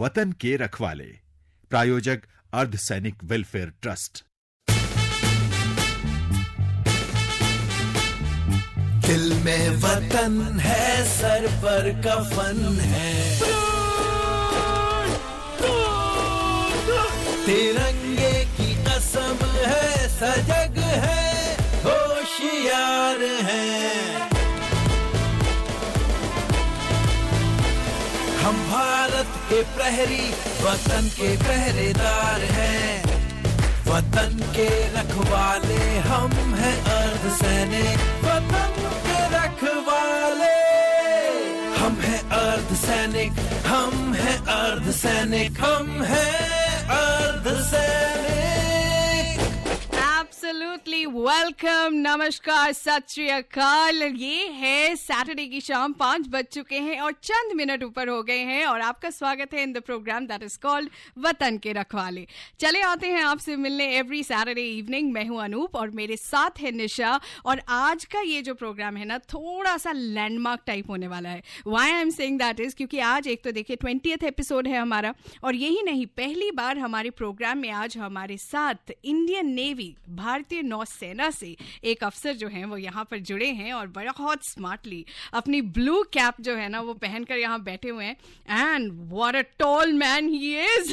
वतन के रखवाले प्रायोजक अर्ध सैनिक वेलफेयर ट्रस्ट दिल में वतन है सर पर कफन है तिरंगे की कसम है सजग है होशियार है हम भारत के प्रहरी वतन के पहरेदार हैं वतन के रखवाले हम हैं अर्ध सैनिक वतन के रखवाले हम हैं अर्ध सैनिक हम हैं अर्ध सैनिक हम हैं अर्ध सैनिक एब्सोल्युटली वेलकम नमस्कार सत ये है सैटरडे की शाम पांच बज चुके हैं और चंद मिनट ऊपर हो गए हैं और आपका स्वागत है in the programme that is called वतन के रखवाले चले आते हैं आपसे मिलने एवरी सैटरडे इवनिंग मैं हूं अनूप और मेरे साथ है निशा और आज का ये जो प्रोग्राम है ना थोड़ा सा लैंडमार्क टाइप होने वाला है why I am saying that is क्योंकि आज एक तो देखिए ट्वेंटियथ एपिसोड है हमारा और यही नहीं पहली बार हमारे प्रोग्राम में आज हमारे साथ इंडियन नेवी भारत भारतीय नौसेना से एक अफसर जो है वो यहाँ पर जुड़े हैं और बहुत स्मार्टली अपनी ब्लू कैप जो है ना वो पहनकर यहाँ बैठे हुए हैं and what a tall man he is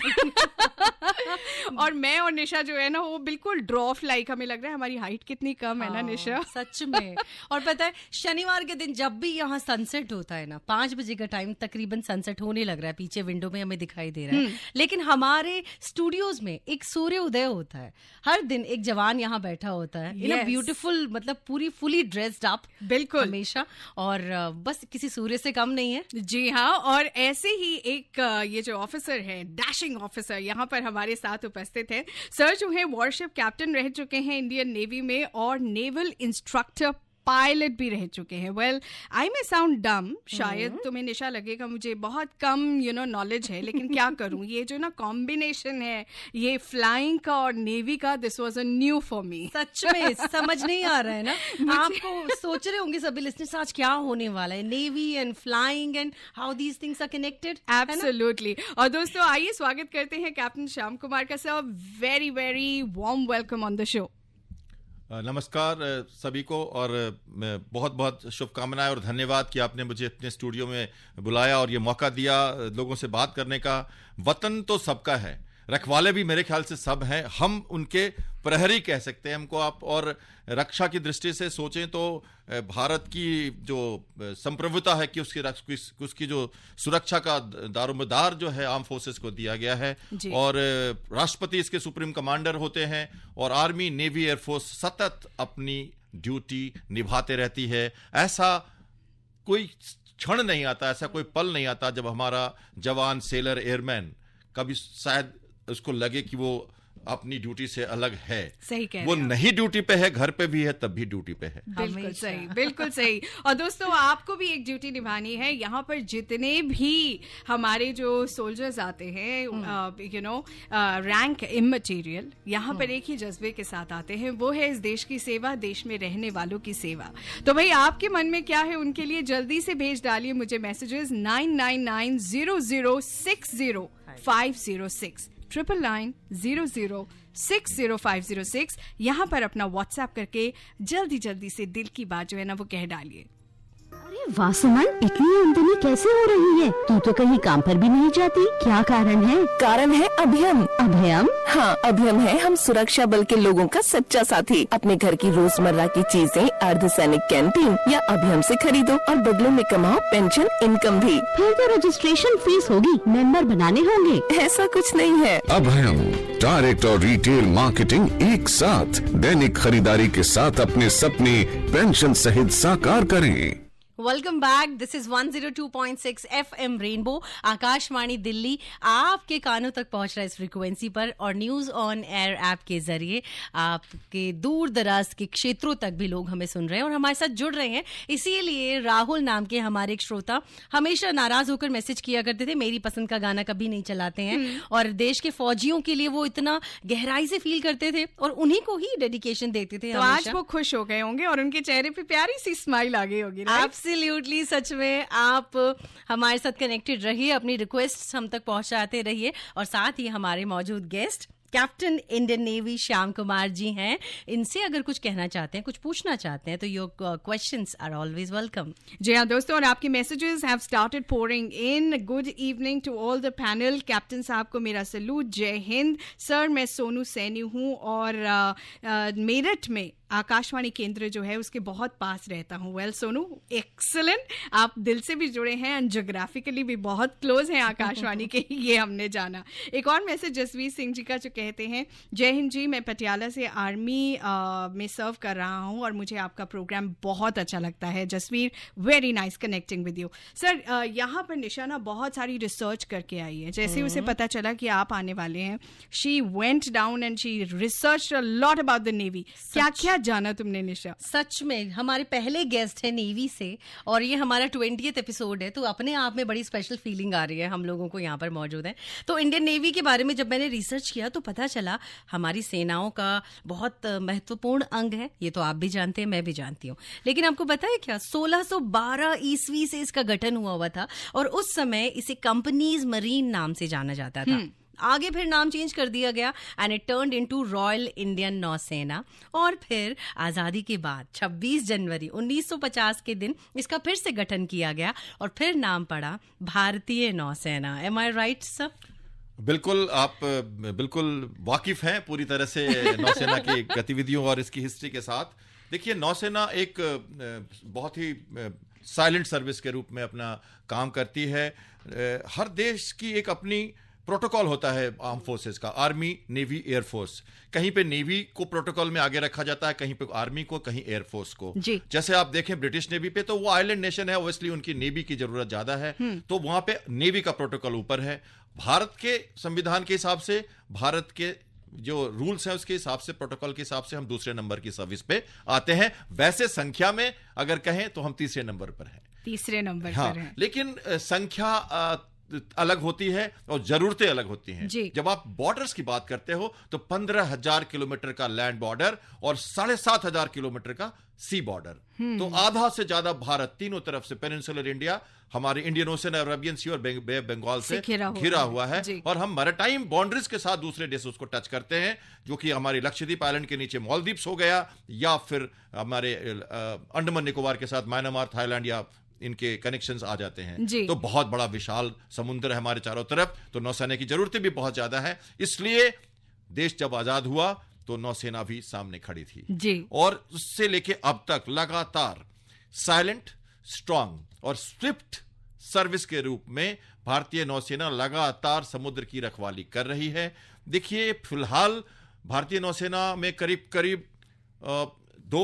और मैं और निशा जो है ना वो बिल्कुल ड्रॉफ लाइक हमें लग रहा है हमारी हाइट कितनी कम है ना हाँ, निशा सच में और पता है शनिवार के दिन जब भी यहाँ सनसेट होता है ना पांच बजे का टाइम तकरीबन सनसेट होने लग रहा है पीछे विंडो में हमें दिखाई दे रहा है हम्म। लेकिन हमारे स्टूडियोज में एक सूर्य उदय होता है हर दिन एक जवान यहाँ यहाँ बैठा होता है इन अ ब्यूटीफुल मतलब पूरी फुली ड्रेस्ड आप बिल्कुल हमेशा और बस किसी सूर्य से कम नहीं है जी हाँ और ऐसे ही एक ये जो ऑफिसर है डैशिंग ऑफिसर यहाँ पर हमारे साथ उपस्थित है सर जो है वॉरशिप कैप्टन रह चुके हैं इंडियन नेवी में और नेवल इंस्ट्रक्टर पायलट भी रह चुके हैं वेल आई मे साउंड डम शायद तुम्हें निशा लगेगा मुझे बहुत कम यू नो नॉलेज है लेकिन क्या करूँ ये जो ना कॉम्बिनेशन है ये फ्लाइंग का और नेवी का this was a new for me सच में समझ नहीं आ रहा है ना आपको सोच रहे होंगे सभी लिस्टनर्स आज क्या होने वाला है navy and flying and how these things are connected absolutely और दोस्तों आइए स्वागत करते हैं कैप्टन श्याम कुमार का sir very very warm welcome on the show नमस्कार सभी को और बहुत बहुत शुभकामनाएं और धन्यवाद कि आपने मुझे अपने स्टूडियो में बुलाया और ये मौका दिया लोगों से बात करने का वतन तो सबका है रखवाले भी मेरे ख्याल से सब हैं हम उनके प्रहरी कह सकते हैं हमको आप और रक्षा की दृष्टि से सोचें तो भारत की जो संप्रभुता है कि उसकी उसकी जो सुरक्षा का दारोमदार जो है आर्म फोर्सेस को दिया गया है और राष्ट्रपति इसके सुप्रीम कमांडर होते हैं और आर्मी नेवी एयरफोर्स सतत अपनी ड्यूटी निभाते रहती है ऐसा कोई क्षण नहीं आता ऐसा कोई पल नहीं आता जब हमारा जवान सेलर एयरमैन कभी शायद उसको लगे कि वो अपनी ड्यूटी से अलग है सही कह वो नहीं ड्यूटी पे है घर पे भी है तब भी ड्यूटी पे है बिल्कुल सही बिल्कुल सही और दोस्तों आपको भी एक ड्यूटी निभानी है यहाँ पर जितने भी हमारे जो सोल्जर्स आते हैं यू नो रैंक इमटीरियल यहाँ पर हम्म। एक ही जज्बे के साथ आते हैं वो है इस देश की सेवा देश में रहने वालों की सेवा तो भाई आपके मन में क्या है उनके लिए जल्दी से भेज डालिए मुझे messages nine nine nine zero zero six zero five zero six triple nine zero zero six zero five zero six यहाँ पर अपना व्हाट्सएप करके जल्दी जल्दी से दिल की बात जो है ना वो कह डालिए अरे वासुमन इतनी आमदनी कैसे हो रही है तू तो कहीं काम पर भी नहीं जाती क्या कारण है कारण है अभियम अभियम हाँ अभियम है हम सुरक्षा बल के लोगों का सच्चा साथी अपने घर की रोजमर्रा की चीजें अर्ध सैनिक कैंटीन या अभियम से खरीदो और बदले में कमाओ पेंशन इनकम भी फिर तो रजिस्ट्रेशन फीस होगी मेंबर बनाने होंगे ऐसा कुछ नहीं है अभियम डायरेक्ट और रिटेल मार्केटिंग एक साथ दैनिक खरीदारी के साथ अपने सपने पेंशन सहित साकार करें welcome back this is 102.6 M rainbow आकाशवाणी दिल्ली आपके कानों तक पहुंच रहा है इस फ्रीक्वेंसी पर और न्यूज ऑन एयर ऐप के जरिए आपके दूर दराज के क्षेत्रों तक भी लोग हमें सुन रहे हैं और हमारे साथ जुड़ रहे हैं इसीलिए राहुल नाम के हमारे एक श्रोता हमेशा नाराज होकर मैसेज किया करते थे मेरी पसंद का गाना कभी नहीं चलाते हैं हम्म। और देश के फौजियों के लिए वो इतना गहराई से फील करते थे और उन्हीं को ही डेडिकेशन देते थे तो आज वो खुश हो गए होंगे और उनके चेहरे पे प्यारी सी स्माइल आ गई होगी आपसे एब्सोल्युटली सच में आप हमारे साथ कनेक्टेड रहिए अपनी रिक्वेस्ट हम तक पहुंचाते रहिए और साथ ही हमारे मौजूद guest captain Indian navy Shyam Kumar ji हैं इनसे अगर कुछ कहना चाहते हैं कुछ पूछना चाहते हैं तो your question are always welcome जी हाँ दोस्तों और आपके messages have started pouring in good evening to all the panel captain साहब को मेरा सलूट जय हिंद सर मैं सोनू सैनी हूँ और uh, uh, मेरठ में आकाशवाणी केंद्र जो है उसके बहुत पास रहता हूँ वेल सोनू एक्सलेंट आप दिल से भी जुड़े हैं एंड जोग्राफिकली भी बहुत क्लोज हैं आकाशवाणी के ये हमने जाना एक और मैसेज जसवीर सिंह जी का जो कहते हैं जय हिंद जी मैं पटियाला से आर्मी आ, में सर्व कर रहा हूँ और मुझे आपका प्रोग्राम बहुत अच्छा लगता है Jasvir very nice connecting with you sir यहाँ पर निशाना बहुत सारी रिसर्च करके आई है जैसे उसे हम्म। पता चला कि आप आने वाले हैं she went down and she research lot about the navy क्या क्या जाना तुमने निशा सच में हमारे पहले गेस्ट है नेवी से और ये हमारा ट्वेंटी एपिसोड है तो अपने आप में बड़ी स्पेशल फीलिंग आ रही है हम लोगों को यहाँ पर मौजूद है तो इंडियन नेवी के बारे में जब मैंने रिसर्च किया तो पता चला हमारी सेनाओं का बहुत महत्वपूर्ण अंग है ये तो आप भी जानते हैं मैं भी जानती हूँ लेकिन आपको पता है क्या 1612 ईस्वी से इसका गठन हुआ हुआ था और उस समय इसे कंपनीज मरीन नाम से जाना जाता था हम्म। आगे फिर नाम चेंज कर दिया गया and it turn into royal Indian नौसेना और फिर आज़ादी के बाद 26 जनवरी 1950 के दिन इसका फिर से गठन किया गया और फिर नाम पड़ा भारतीय नौसेना एम आई राइट सर बिल्कुल आप बिल्कुल वाकिफ हैं पूरी तरह से नौसेना की गतिविधियों और इसकी हिस्ट्री के साथ देखिए नौसेना एक बहुत ही साइलेंट सर्विस के रूप में अपना काम करती है हर देश की एक अपनी प्रोटोकॉल होता है आर्म फोर्सेस का आर्मी नेवी एयरफोर्स कहीं पे नेवी को प्रोटोकॉल में आगे रखा जाता है कहीं पे आर्मी को कहीं एयरफोर्स को जैसे आप देखें ब्रिटिश नेवी पे तो वो आइलैंड नेशन है ऑब्वियसली उनकी नेवी की जरूरत ज्यादा है हम्म। तो वहां पे नेवी का प्रोटोकॉल ऊपर है भारत के संविधान के हिसाब से भारत के जो रूल्स है उसके हिसाब से प्रोटोकॉल के हिसाब से हम दूसरे नंबर की सर्विस पे आते हैं वैसे संख्या में अगर कहें तो हम तीसरे नंबर पर हैं तीसरे नंबर हाँ, पर हैं लेकिन संख्या अलग होती है और जरूरतें अलग होती हैं जब आप बॉर्डर्स की बात करते हो तो पंद्रह हजार किलोमीटर का लैंड बॉर्डर और साढ़े सात हजार किलोमीटर का सी बॉर्डर हम्म। तो आधा से ज्यादा भारत तीनों तरफ से पेनिनसुलर इंडिया हमारे इंडियन ओशन अरबियन सी और बंगाल से घिरा हुआ, है और हम मैराटाइम बाउंड्रीज के साथ दूसरे देशों को टच करते हैं जो कि हमारे लक्षद्वीप आइलैंड के नीचे मॉलदीप्स हो गया या फिर हमारे अंडमान निकोबार के साथ म्यांमार थाईलैंड या इनके कनेक्शन आ जाते हैं तो बहुत बड़ा विशाल समुद्र है हमारे चारों तरफ तो नौसेना की जरूरतें भी बहुत ज्यादा है इसलिए देश जब आजाद हुआ तो नौसेना भी सामने खड़ी थी जी। और उससे लेके अब तक लगातार साइलेंट स्ट्रांग और स्विफ्ट सर्विस के रूप में भारतीय नौसेना लगातार समुद्र की रखवाली कर रही है देखिए फिलहाल भारतीय नौसेना में करीब करीब दो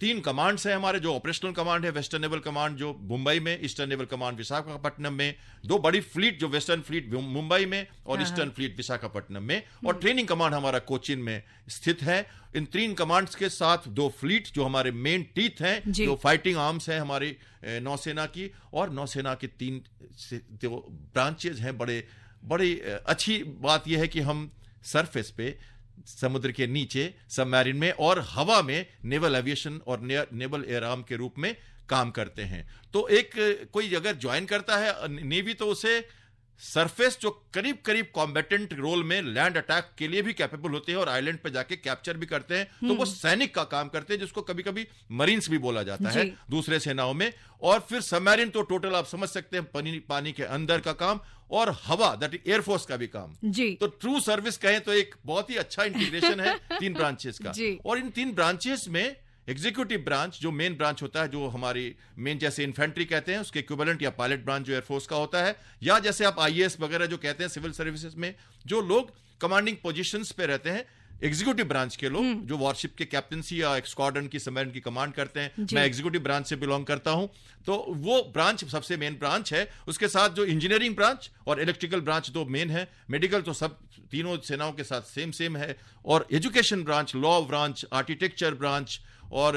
तीन कमांड्स हैं हमारे जो ऑपरेशनल कमांड है वेस्टर्न नेवल कमांड जो मुंबई में ईस्टर्न नेवल कमांड विशाखापट्टनम में दो बड़ी फ्लीट जो वेस्टर्न फ्लीट मुंबई में और हाँ, हाँ। ईस्टर्न फ्लीट विशाखापट्टनम में हम्म। और ट्रेनिंग कमांड हमारा कोचिन में स्थित है इन तीन कमांड्स के साथ दो फ्लीट जो हमारे मेन टीथ हैं जो फाइटिंग आर्म्स हैं हमारी नौसेना की और नौसेना के तीन जो ब्रांचेज हैं बड़े बड़ी अच्छी बात यह है कि हम सरफेस पे समुद्र के नीचे सबमरीन में और हवा में नेवल एविएशन और नेवल एयर आर्म के रूप में काम करते हैं तो एक कोई अगर ज्वाइन करता है नेवी तो उसे सरफेस जो करीब करीब कॉम्बेटेंट रोल में लैंड अटैक के लिए भी कैपेबल होते हैं और आइलैंड पे जाके कैप्चर भी करते हैं तो वो हम्म। सैनिक का काम करते हैं जिसको कभी कभी मरीन्स भी बोला जाता है दूसरे सेनाओं में और फिर सबमरीन तो टोटल आप समझ सकते हैं पानी, पानी के अंदर का काम और हवा दैट एयरफोर्स का भी काम जी तो ट्रू सर्विस कहें तो एक बहुत ही अच्छा इंटीग्रेशन है तीन ब्रांचेस का और इन तीन ब्रांचेस में एग्जीक्यूटिव ब्रांच जो मेन ब्रांच होता है जो हमारी मेन जैसे इन्फेंट्री कहते हैं उसके इक्विवेलेंट या पायलट ब्रांच जो एयरफोर्स का होता है या जैसे आप आईएएस वगैरह जो कहते हैं सिविल सर्विसेज में जो लोग कमांडिंग पोजीशंस पे रहते हैं एग्जीक्यूटिव ब्रांच के लोग हम्म। जो वॉरशिप के कैप्टनसी या स्क्वाडन की समरण की कमांड करते हैं मैं एग्जीक्यूटिव ब्रांच से बिलोंग करता हूं तो वो ब्रांच सबसे मेन ब्रांच है उसके साथ जो इंजीनियरिंग ब्रांच और इलेक्ट्रिकल ब्रांच दो मेन है मेडिकल तो सब तीनों सेनाओं के साथ सेम सेम है और education branch law branch architecture branch और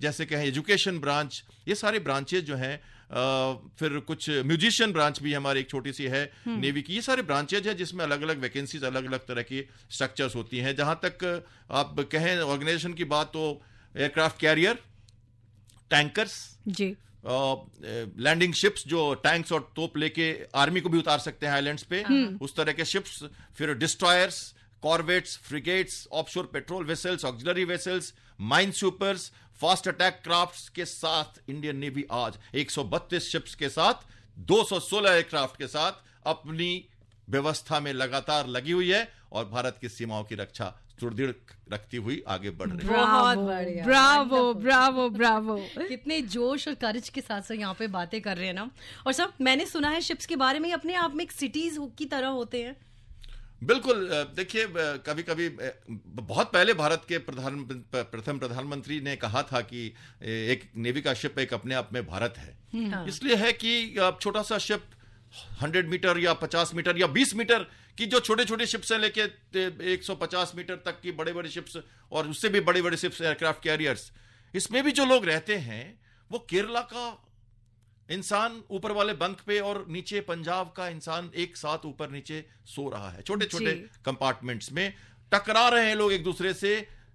जैसे कहें एजुकेशन ब्रांच ये सारे ब्रांचेज जो हैं फिर कुछ म्यूजिशियन ब्रांच भी हमारी एक छोटी सी है हम्म। नेवी की ये सारे ब्रांचेज है जिसमें अलग अलग वैकेंसीज अलग अलग तरह की स्ट्रक्चर्स होती हैं जहाँ तक आप कहें ऑर्गेनाइजेशन की बात तो एयरक्राफ्ट कैरियर टैंकर्स जी लैंडिंग uh, शिप्स जो टैंक्स और तोप लेके आर्मी को भी उतार सकते हैं आइलैंड्स पे हाँ। उस तरह के शिप्स फिर destroyers corvettes frigates offshore patrol vessels auxiliary vessels mine sweepers fast attack craft के साथ इंडियन नेवी आज एक शिप्स के साथ 216 एयरक्राफ्ट के साथ अपनी व्यवस्था में लगातार लगी हुई है और भारत की सीमाओं की रक्षा सुदृढ़ रखती हुई आगे बढ़ रही बहुत बढ़िया ब्रावो ब्रावो ब्रावो कितने जोश और करज के साथ साथ यहाँ पे बातें कर रहे हैं ना और सब मैंने सुना है शिप्स के बारे में अपने आप में एक सिटीज की तरह होते हैं बिल्कुल देखिए कभी कभी बहुत पहले भारत के प्रधान प्रथम प्रधानमंत्री ने कहा था कि एक नेवी का शिप एक अपने आप में भारत है हम्म। हाँ। इसलिए है कि आप छोटा सा शिप हंड्रेड मीटर या पचास मीटर या बीस मीटर की जो छोटे छोटे शिप्स हैं लेके 150 मीटर तक की बड़े बड़े शिप्स और उससे भी बड़े बड़े शिप्स एयरक्राफ्ट कैरियर्स इसमें भी जो लोग रहते हैं वो केरला का इंसान ऊपर वाले बंक पे और नीचे पंजाब का इंसान एक साथ ऊपर नीचे सो रहा है छोटे छोटे कंपार्टमेंट्स में टकरा रहे हैं लोग एक दूसरे से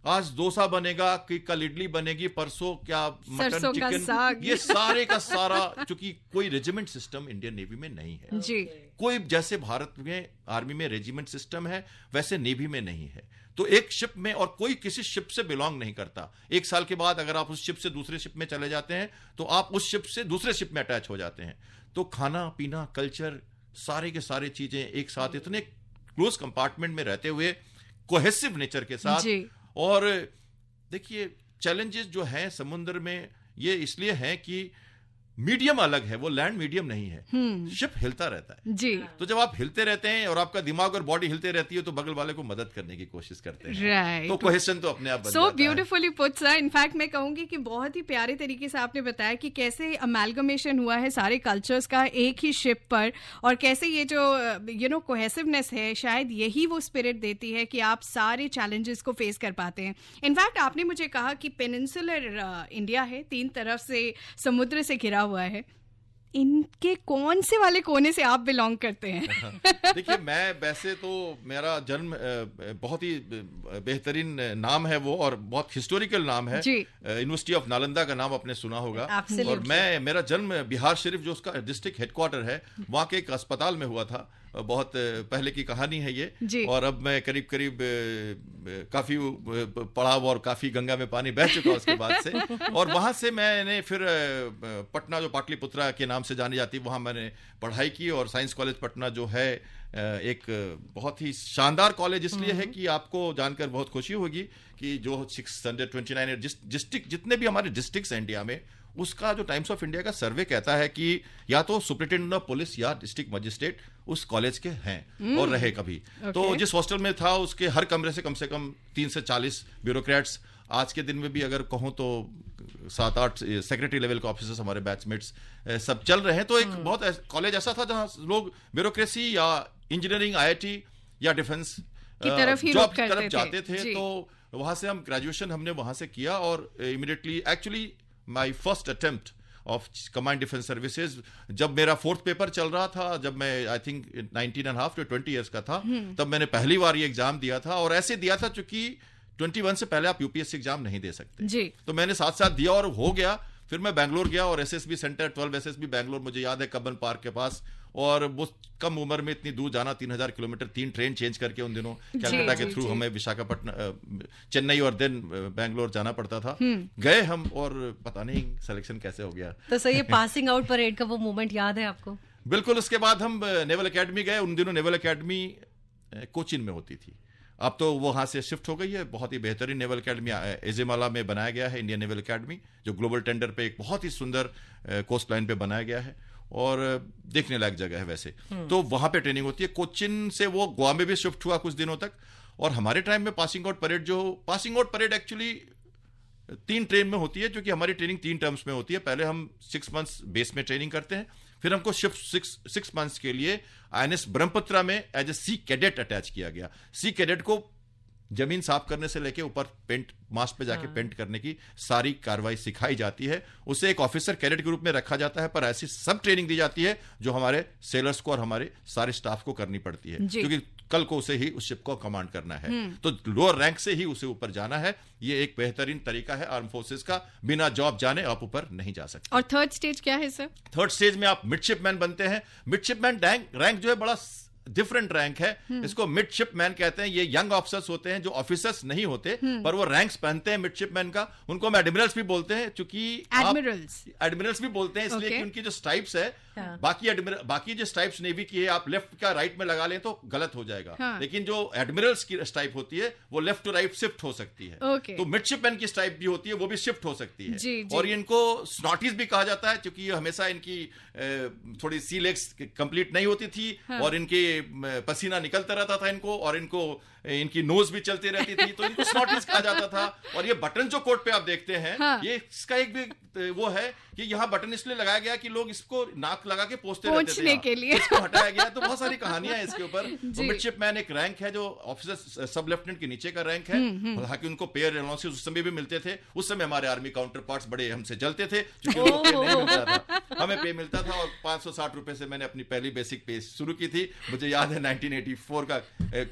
आज डोसा बनेगा कि कल इडली बनेगी परसों क्या मटन चिकन ये सारे का सारा चूंकि कोई रेजिमेंट सिस्टम इंडियन नेवी में नहीं है जी कोई जैसे भारत में आर्मी में रेजिमेंट सिस्टम है वैसे नेवी में नहीं है तो एक शिप में और कोई किसी शिप से बिलोंग नहीं करता एक साल के बाद अगर आप उस शिप से दूसरे शिप में चले जाते हैं तो आप उस शिप से दूसरे शिप में अटैच हो जाते हैं तो खाना पीना कल्चर सारे के सारे चीजें एक साथ इतने क्लोज कंपार्टमेंट में रहते हुए कोहेसिव नेचर के साथ और देखिए चैलेंजेस जो हैं समुद्र में ये इसलिए हैं कि मीडियम अलग है वो लैंड मीडियम नहीं है हम्म। शिप हिलता रहता है जी तो जब आप हिलते रहते हैं और आपका दिमाग और बॉडी हिलते रहती है तो बगल वाले को मदद करने की कोशिश करते हैं right. तो क्वेश्चन तो अपने आप so beautifully put sir in fact मैं कहूंगी कि बहुत ही प्यारे तरीके से आपने बताया कि कैसे अमेलगमेशन हुआ है सारे कल्चर्स का एक ही शिप पर और कैसे ये जो यू नो कोहेसिवनेस है शायद यही वो स्पिरिट देती है कि आप सारे चैलेंजेस को फेस कर पाते हैं इनफैक्ट आपने मुझे कहा कि पेनिनसुलर इंडिया uh, है तीन तरफ से समुद्र से घिरा हुआ है इनके कौन से वाले कोने से आप बिलोंग करते हैं देखिए मैं वैसे तो मेरा जन्म बहुत ही बेहतरीन नाम है वो और बहुत हिस्टोरिकल नाम है यूनिवर्सिटी ऑफ नालंदा का नाम आपने सुना होगा और मैं मेरा जन्म बिहार शरीफ जो उसका डिस्ट्रिक्ट हेडक्वार्टर है वहाँ के एक अस्पताल में हुआ था बहुत पहले की कहानी है ये और अब मैं करीब करीब काफ़ी पड़ाव और काफ़ी गंगा में पानी बह चुका उसके बाद से और वहां से मैंने फिर पटना जो पाटलिपुत्रा के नाम से जानी जाती वहां मैंने पढ़ाई की और साइंस कॉलेज पटना जो है एक बहुत ही शानदार कॉलेज इसलिए है हम्म। कि आपको जानकर बहुत खुशी होगी कि जो six hundred twenty nine district जितने भी हमारे डिस्ट्रिक्ट हैं इंडिया में उसका जो टाइम्स ऑफ इंडिया का सर्वे कहता है कि या तो सुप्रिटेंडेंट ऑफ पुलिस या डिस्ट्रिक्ट मजिस्ट्रेट उस कॉलेज के हैं हम्म। और रहे कभी तो जिस हॉस्टल में था उसके हर कमरे से कम से कम तीन से चालीस ब्यूरोक्रेट्स आज के दिन में भी अगर कहूँ तो सात आठ सेक्रेटरी लेवल के ऑफिसर्स हमारे बैचमेट्स सब चल रहे हैं तो एक हाँ। बहुत कॉलेज ऐसा था जहाँ लोग ब्यूरोक्रेसी या इंजीनियरिंग आई या डिफेंस की तरफ ही जॉब की तरफ जाते थे, तो वहां से हम ग्रेजुएशन हमने वहां से किया और immediately actually my first attempt of command defence services जब मेरा फोर्थ पेपर चल रहा था जब मैं I think nineteen and half to twenty years का था हम्म। तब मैंने पहली बार ये एग्जाम दिया था और ऐसे दिया था चूंकि वन से पहले आप यूपीएससी एग्जाम नहीं दे सकते जी। तो मैंने साथ साथ दिया और हो गया फिर मैं बैंगलोर गया और SSB centre S SSB Bangalore मुझे याद है कबन पार्क के पास और वो कम उम्र में इतनी दूर जाना तीन हजार किलोमीटर तीन ट्रेन चेंज करके उन दिनों कैलकाटा के थ्रू हमें विशाखापट्टन चेन्नई और देन बैंगलोर जाना पड़ता था हम्म। गए हम और पता नहीं सिलेक्शन कैसे हो गया तो सर ये पासिंग आउट परेड का वो मोमेंट याद है आपको बिल्कुल उसके बाद हम नेवल अकेडमी गए उन दिनों नेवल अकेडमी कोचिन में होती थी अब तो वहां से शिफ्ट हो गई है बहुत ही बेहतरीन नेवल अकेडमी एजेमाला में बनाया गया है इंडियन नेवल अकेडमी जो ग्लोबल टेंडर पे एक बहुत ही सुंदर कोस्ट लाइन पे बनाया गया है और देखने लायक जगह है वैसे हम्म। तो वहां पे ट्रेनिंग होती है कोचिन से वो गोवा में भी शिफ्ट हुआ कुछ दिनों तक और हमारे टाइम में पासिंग आउट परेड जो पासिंग आउट परेड एक्चुअली तीन ट्रेन में होती है जो कि हमारी ट्रेनिंग तीन टर्म्स में होती है पहले हम सिक्स मंथ्स बेस में ट्रेनिंग करते हैं फिर हमको शिफ्ट सिक्स सिक्स मंथ्स के लिए आई एन एस ब्रह्मपुत्रा में as a sea cadet attach किया गया सी कैडेट को जमीन साफ करने से लेके ऊपर पेंट मास्क पे जाके हाँ। पेंट करने की सारी कार्रवाई सिखाई जाती है उसे एक ऑफिसर कैडेट के रूप में रखा जाता है पर ऐसी सब ट्रेनिंग दी जाती है जो हमारे सेलर्स को और हमारे सारे स्टाफ को करनी पड़ती है क्योंकि कल को उसे ही उस शिप को कमांड करना है हम्म। तो लोअर रैंक से ही उसे ऊपर जाना है ये एक बेहतरीन तरीका है आर्म फोर्सेज का बिना जॉब जाने आप ऊपर नहीं जा सकते और थर्ड स्टेज क्या है सर थर्ड स्टेज में आप मिडशिपमैन बनते हैं मिडशिपमैन रैंक जो है बड़ा डिफरेंट रैंक है इसको मिडशिप मैन कहते हैं ये यंग ऑफिसर्स होते हैं जो ऑफिसर्स नहीं होते पर वो रैंक्स पहनते हैं मिडशिप मैन का उनको हम एडमिरल्स भी बोलते हैं चूंकि एडमिरल्स एडमिरल्स भी बोलते हैं इसलिए okay. उनकी जो स्टाइप्स है हाँ। बाकी एडमिरल बाकी जो स्टाइप्स नेवी की है आप लेफ्ट का राइट में लगा लें तो गलत हो जाएगा हाँ. लेकिन जो एडमिरल्स की स्टाइप होती है वो लेफ्ट टू राइट शिफ्ट हो सकती है okay. तो मिडशिपमैन की स्टाइप भी होती है वो भी शिफ्ट हो सकती है जी, जी. और इनको स्नॉटिस भी कहा जाता है क्योंकि हमेशा इनकी थोड़ी सी लेग्स कंप्लीट नहीं होती थी हाँ। और इनके पसीना निकलता रहता था इनको और इनको इनकी नोज भी चलती रहती थी तो इनको स्नॉटिस कहा जाता था और ये बटन जो कोट पे आप देखते हैं हाँ। ये इसका एक भी वो है कि यहाँ बटन इसलिए लगाया गया कि लोग इसको नाक लगा के पोसते रहते थे हाँ। के लिए इसको हटाया गया तो बहुत सारी कहानियां इसके ऊपर मिडशिप मैन एक रैंक है जो ऑफिसर सब लेफ्टिनेंट के नीचे का रैंक है हम्म, हम्म। हालांकि उनको पेयर अलाउंसेस उस समय भी मिलते थे उस समय हमारे आर्मी काउंटर पार्ट बड़े हमसे जलते थे हमें पे मिलता था और पांच सौ साठ रुपए से मैंने अपनी पहली बेसिक पे शुरू की थी मुझे याद है 1984 का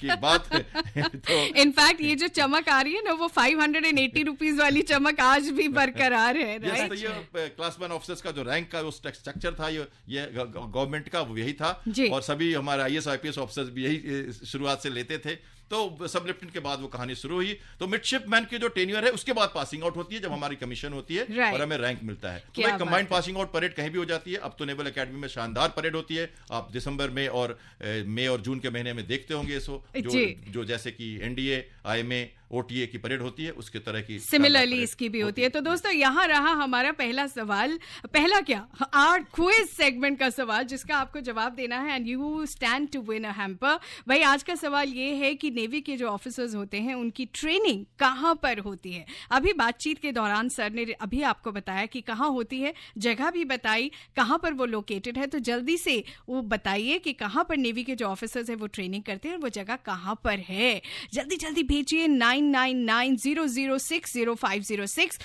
की बात तो इनफैक्ट ये जो चमक आ रही है ना वो 580 रुपीस वाली चमक आज भी बरकरार है राइट yes, तो ये क्लास वन ऑफिसर्स का जो रैंक का वो स्ट्रक्चर था ये ये गवर्नमेंट का वो यही था और सभी हमारे आईएएस आईपीएस ऑफिसर्स भी यही शुरुआत से लेते थे तो सब लेफ्टिनेंट के बाद वो कहानी शुरू हुई तो मिडशिप मैन की जो टेन्यूर है उसके बाद पासिंग आउट होती है जब हमारी कमीशन होती है और हमें रैंक मिलता है तो कंबाइंड पासिंग आउट परेड कहीं भी हो जाती है अब तो नेवल अकेडमी में शानदार परेड होती है आप दिसंबर में और मई और जून के महीने में देखते होंगे इसको जो, जो जैसे कि एनडीए आई में ओटीए की परेड होती है उसके तरह की सिमिलरली इसकी भी होती, है तो दोस्तों यहाँ रहा हमारा पहला सवाल पहला क्या आर्ट क्विज सेगमेंट का सवाल जिसका आपको जवाब देना है and you stand to win a hamper भाई आज का सवाल ये है कि नेवी के जो ऑफिसर्स होते हैं उनकी ट्रेनिंग कहाँ पर होती है अभी बातचीत के दौरान सर ने अभी आपको बताया कि कहाँ होती है जगह भी बताई कहाँ पर वो लोकेटेड है तो जल्दी से वो बताइए कि कहाँ पर नेवी के जो ऑफिसर्स है वो ट्रेनिंग करते हैं वो जगह कहाँ पर है जल्दी जल्दी भेजिए nine nine nine zero zero six zero five zero six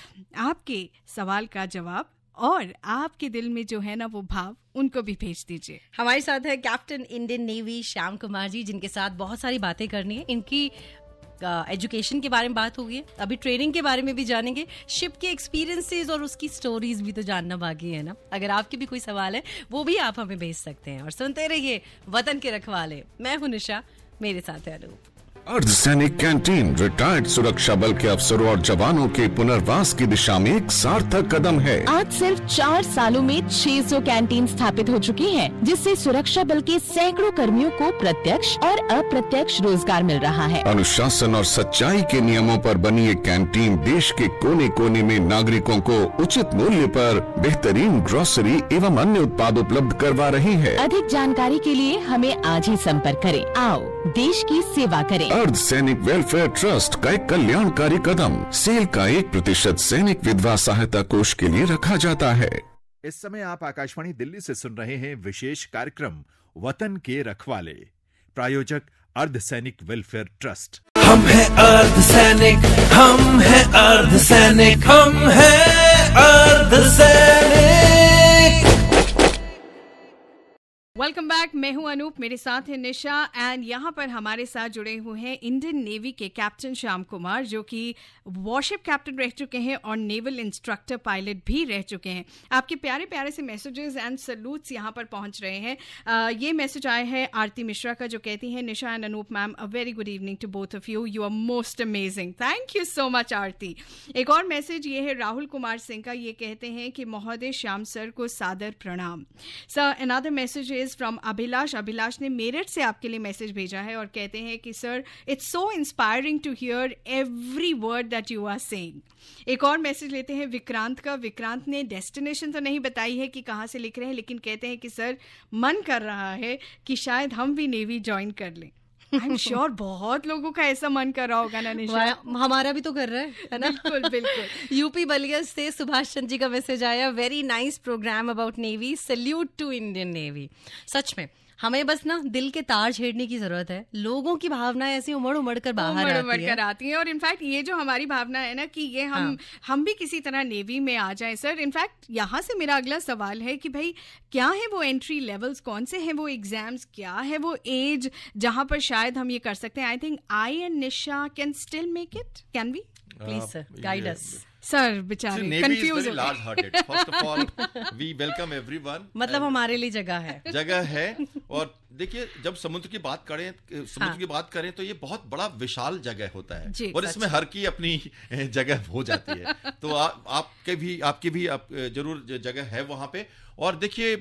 आपके सवाल का जवाब और आपके दिल में जो है ना वो भाव उनको भी भेज दीजिए हमारे साथ है captain Indian navy Shyam Kumar ji जिनके साथ बहुत सारी बातें करनी है इनकी एजुकेशन के बारे में बात होगी अभी ट्रेनिंग के बारे में भी जानेंगे शिप के एक्सपीरियंसेस और उसकी स्टोरीज भी तो जानना बाकी है ना अगर आपके भी कोई सवाल है वो भी आप हमें भेज सकते हैं और सुनते रहिए वतन के रखवाले मैं हूं निशा मेरे साथ है अनूप अर्धसैनिक कैंटीन रिटायर्ड सुरक्षा बल के अफसरों और जवानों के पुनर्वास की दिशा में एक सार्थक कदम है आज सिर्फ चार सालों में 600 कैंटीन स्थापित हो चुकी हैं, जिससे सुरक्षा बल के सैकड़ों कर्मियों को प्रत्यक्ष और अप्रत्यक्ष रोजगार मिल रहा है अनुशासन और सच्चाई के नियमों पर बनी ये कैंटीन देश के कोने कोने में नागरिकों को उचित मूल्य पर बेहतरीन ग्रोसरी एवं अन्य उत्पाद उपलब्ध करवा रही है अधिक जानकारी के लिए हमें आज ही संपर्क करें आओ देश की सेवा करें अर्ध सैनिक वेलफेयर ट्रस्ट का एक कल्याणकारी कदम सेल का एक प्रतिशत सैनिक विधवा सहायता कोष के लिए रखा जाता है इस समय आप आकाशवाणी दिल्ली से सुन रहे हैं विशेष कार्यक्रम वतन के रखवाले प्रायोजक अर्ध सैनिक वेलफेयर ट्रस्ट हम है अर्ध सैनिक हम है अर्ध सैनिक हम है अर्ध सैनिक वेलकम बैक मैं हूं अनूप मेरे साथ है निशा एंड यहां पर हमारे साथ जुड़े हुए हैं इंडियन नेवी के कैप्टन श्याम कुमार जो कि वॉरशिप कैप्टन रह चुके हैं और नेवल इंस्ट्रक्टर पायलट भी रह चुके हैं आपके प्यारे प्यारे से मैसेजेस एंड सल्यूट्स यहां पर पहुंच रहे हैं आ, ये मैसेज आया है आरती मिश्रा का जो कहती है Nisha and Anoop ma'am a very good evening to both of you you are most amazing thank you so much Aarti एक और मैसेज ये है राहुल कुमार सिंह का ये कहते हैं कि महोदय श्याम सर को सादर प्रणाम sir another message is from Abhilash Abhilash ने मेरठ से आपके लिए मैसेज भेजा है और कहते हैं कि sir it's so inspiring to hear every word that you are saying एक और मैसेज लेते हैं विक्रांत का विक्रांत ने डेस्टिनेशन तो नहीं बताई है कि कहाँ से लिख रहे हैं लेकिन कहते हैं कि सर मन कर रहा है कि शायद हम भी नेवी ज्वाइन कर लें आई एम श्योर बहुत लोगों का ऐसा मन कर रहा होगा ना हमारा भी तो कर रहा है है ना बिल्कुल बिल्कुल यूपी बलिया से सुभाष चंद जी का मैसेज आया very nice programme about navy salute to Indian navy सच में हमें बस ना दिल के तार छेड़ने की जरूरत है लोगों की भावनाएं ऐसी उमड़ उमड़ कर बाहर उमड़ उमड़ कर आती है और इनफैक्ट ये जो हमारी भावना है ना कि ये हम हाँ. हम भी किसी तरह नेवी में आ जाएं सर इनफैक्ट यहाँ से मेरा अगला सवाल है कि भाई क्या है वो एंट्री लेवल्स कौन से हैं वो एग्जाम्स क्या है वो एज जहाँ पर शायद हम ये कर सकते हैं I think I and Nisha can still make it can be please sir guide us sir बेचारे confuse large hearted first of all we welcome everyone मतलब हमारे लिए जगह है जगह है और देखिए जब समुद्र की बात करें समुद्र हाँ. की बात करें तो ये बहुत बड़ा विशाल जगह होता है और इसमें हर की अपनी जगह हो जाती है तो आ, आपके भी आपकी भी आप, जरूर जगह है वहाँ पे और देखिए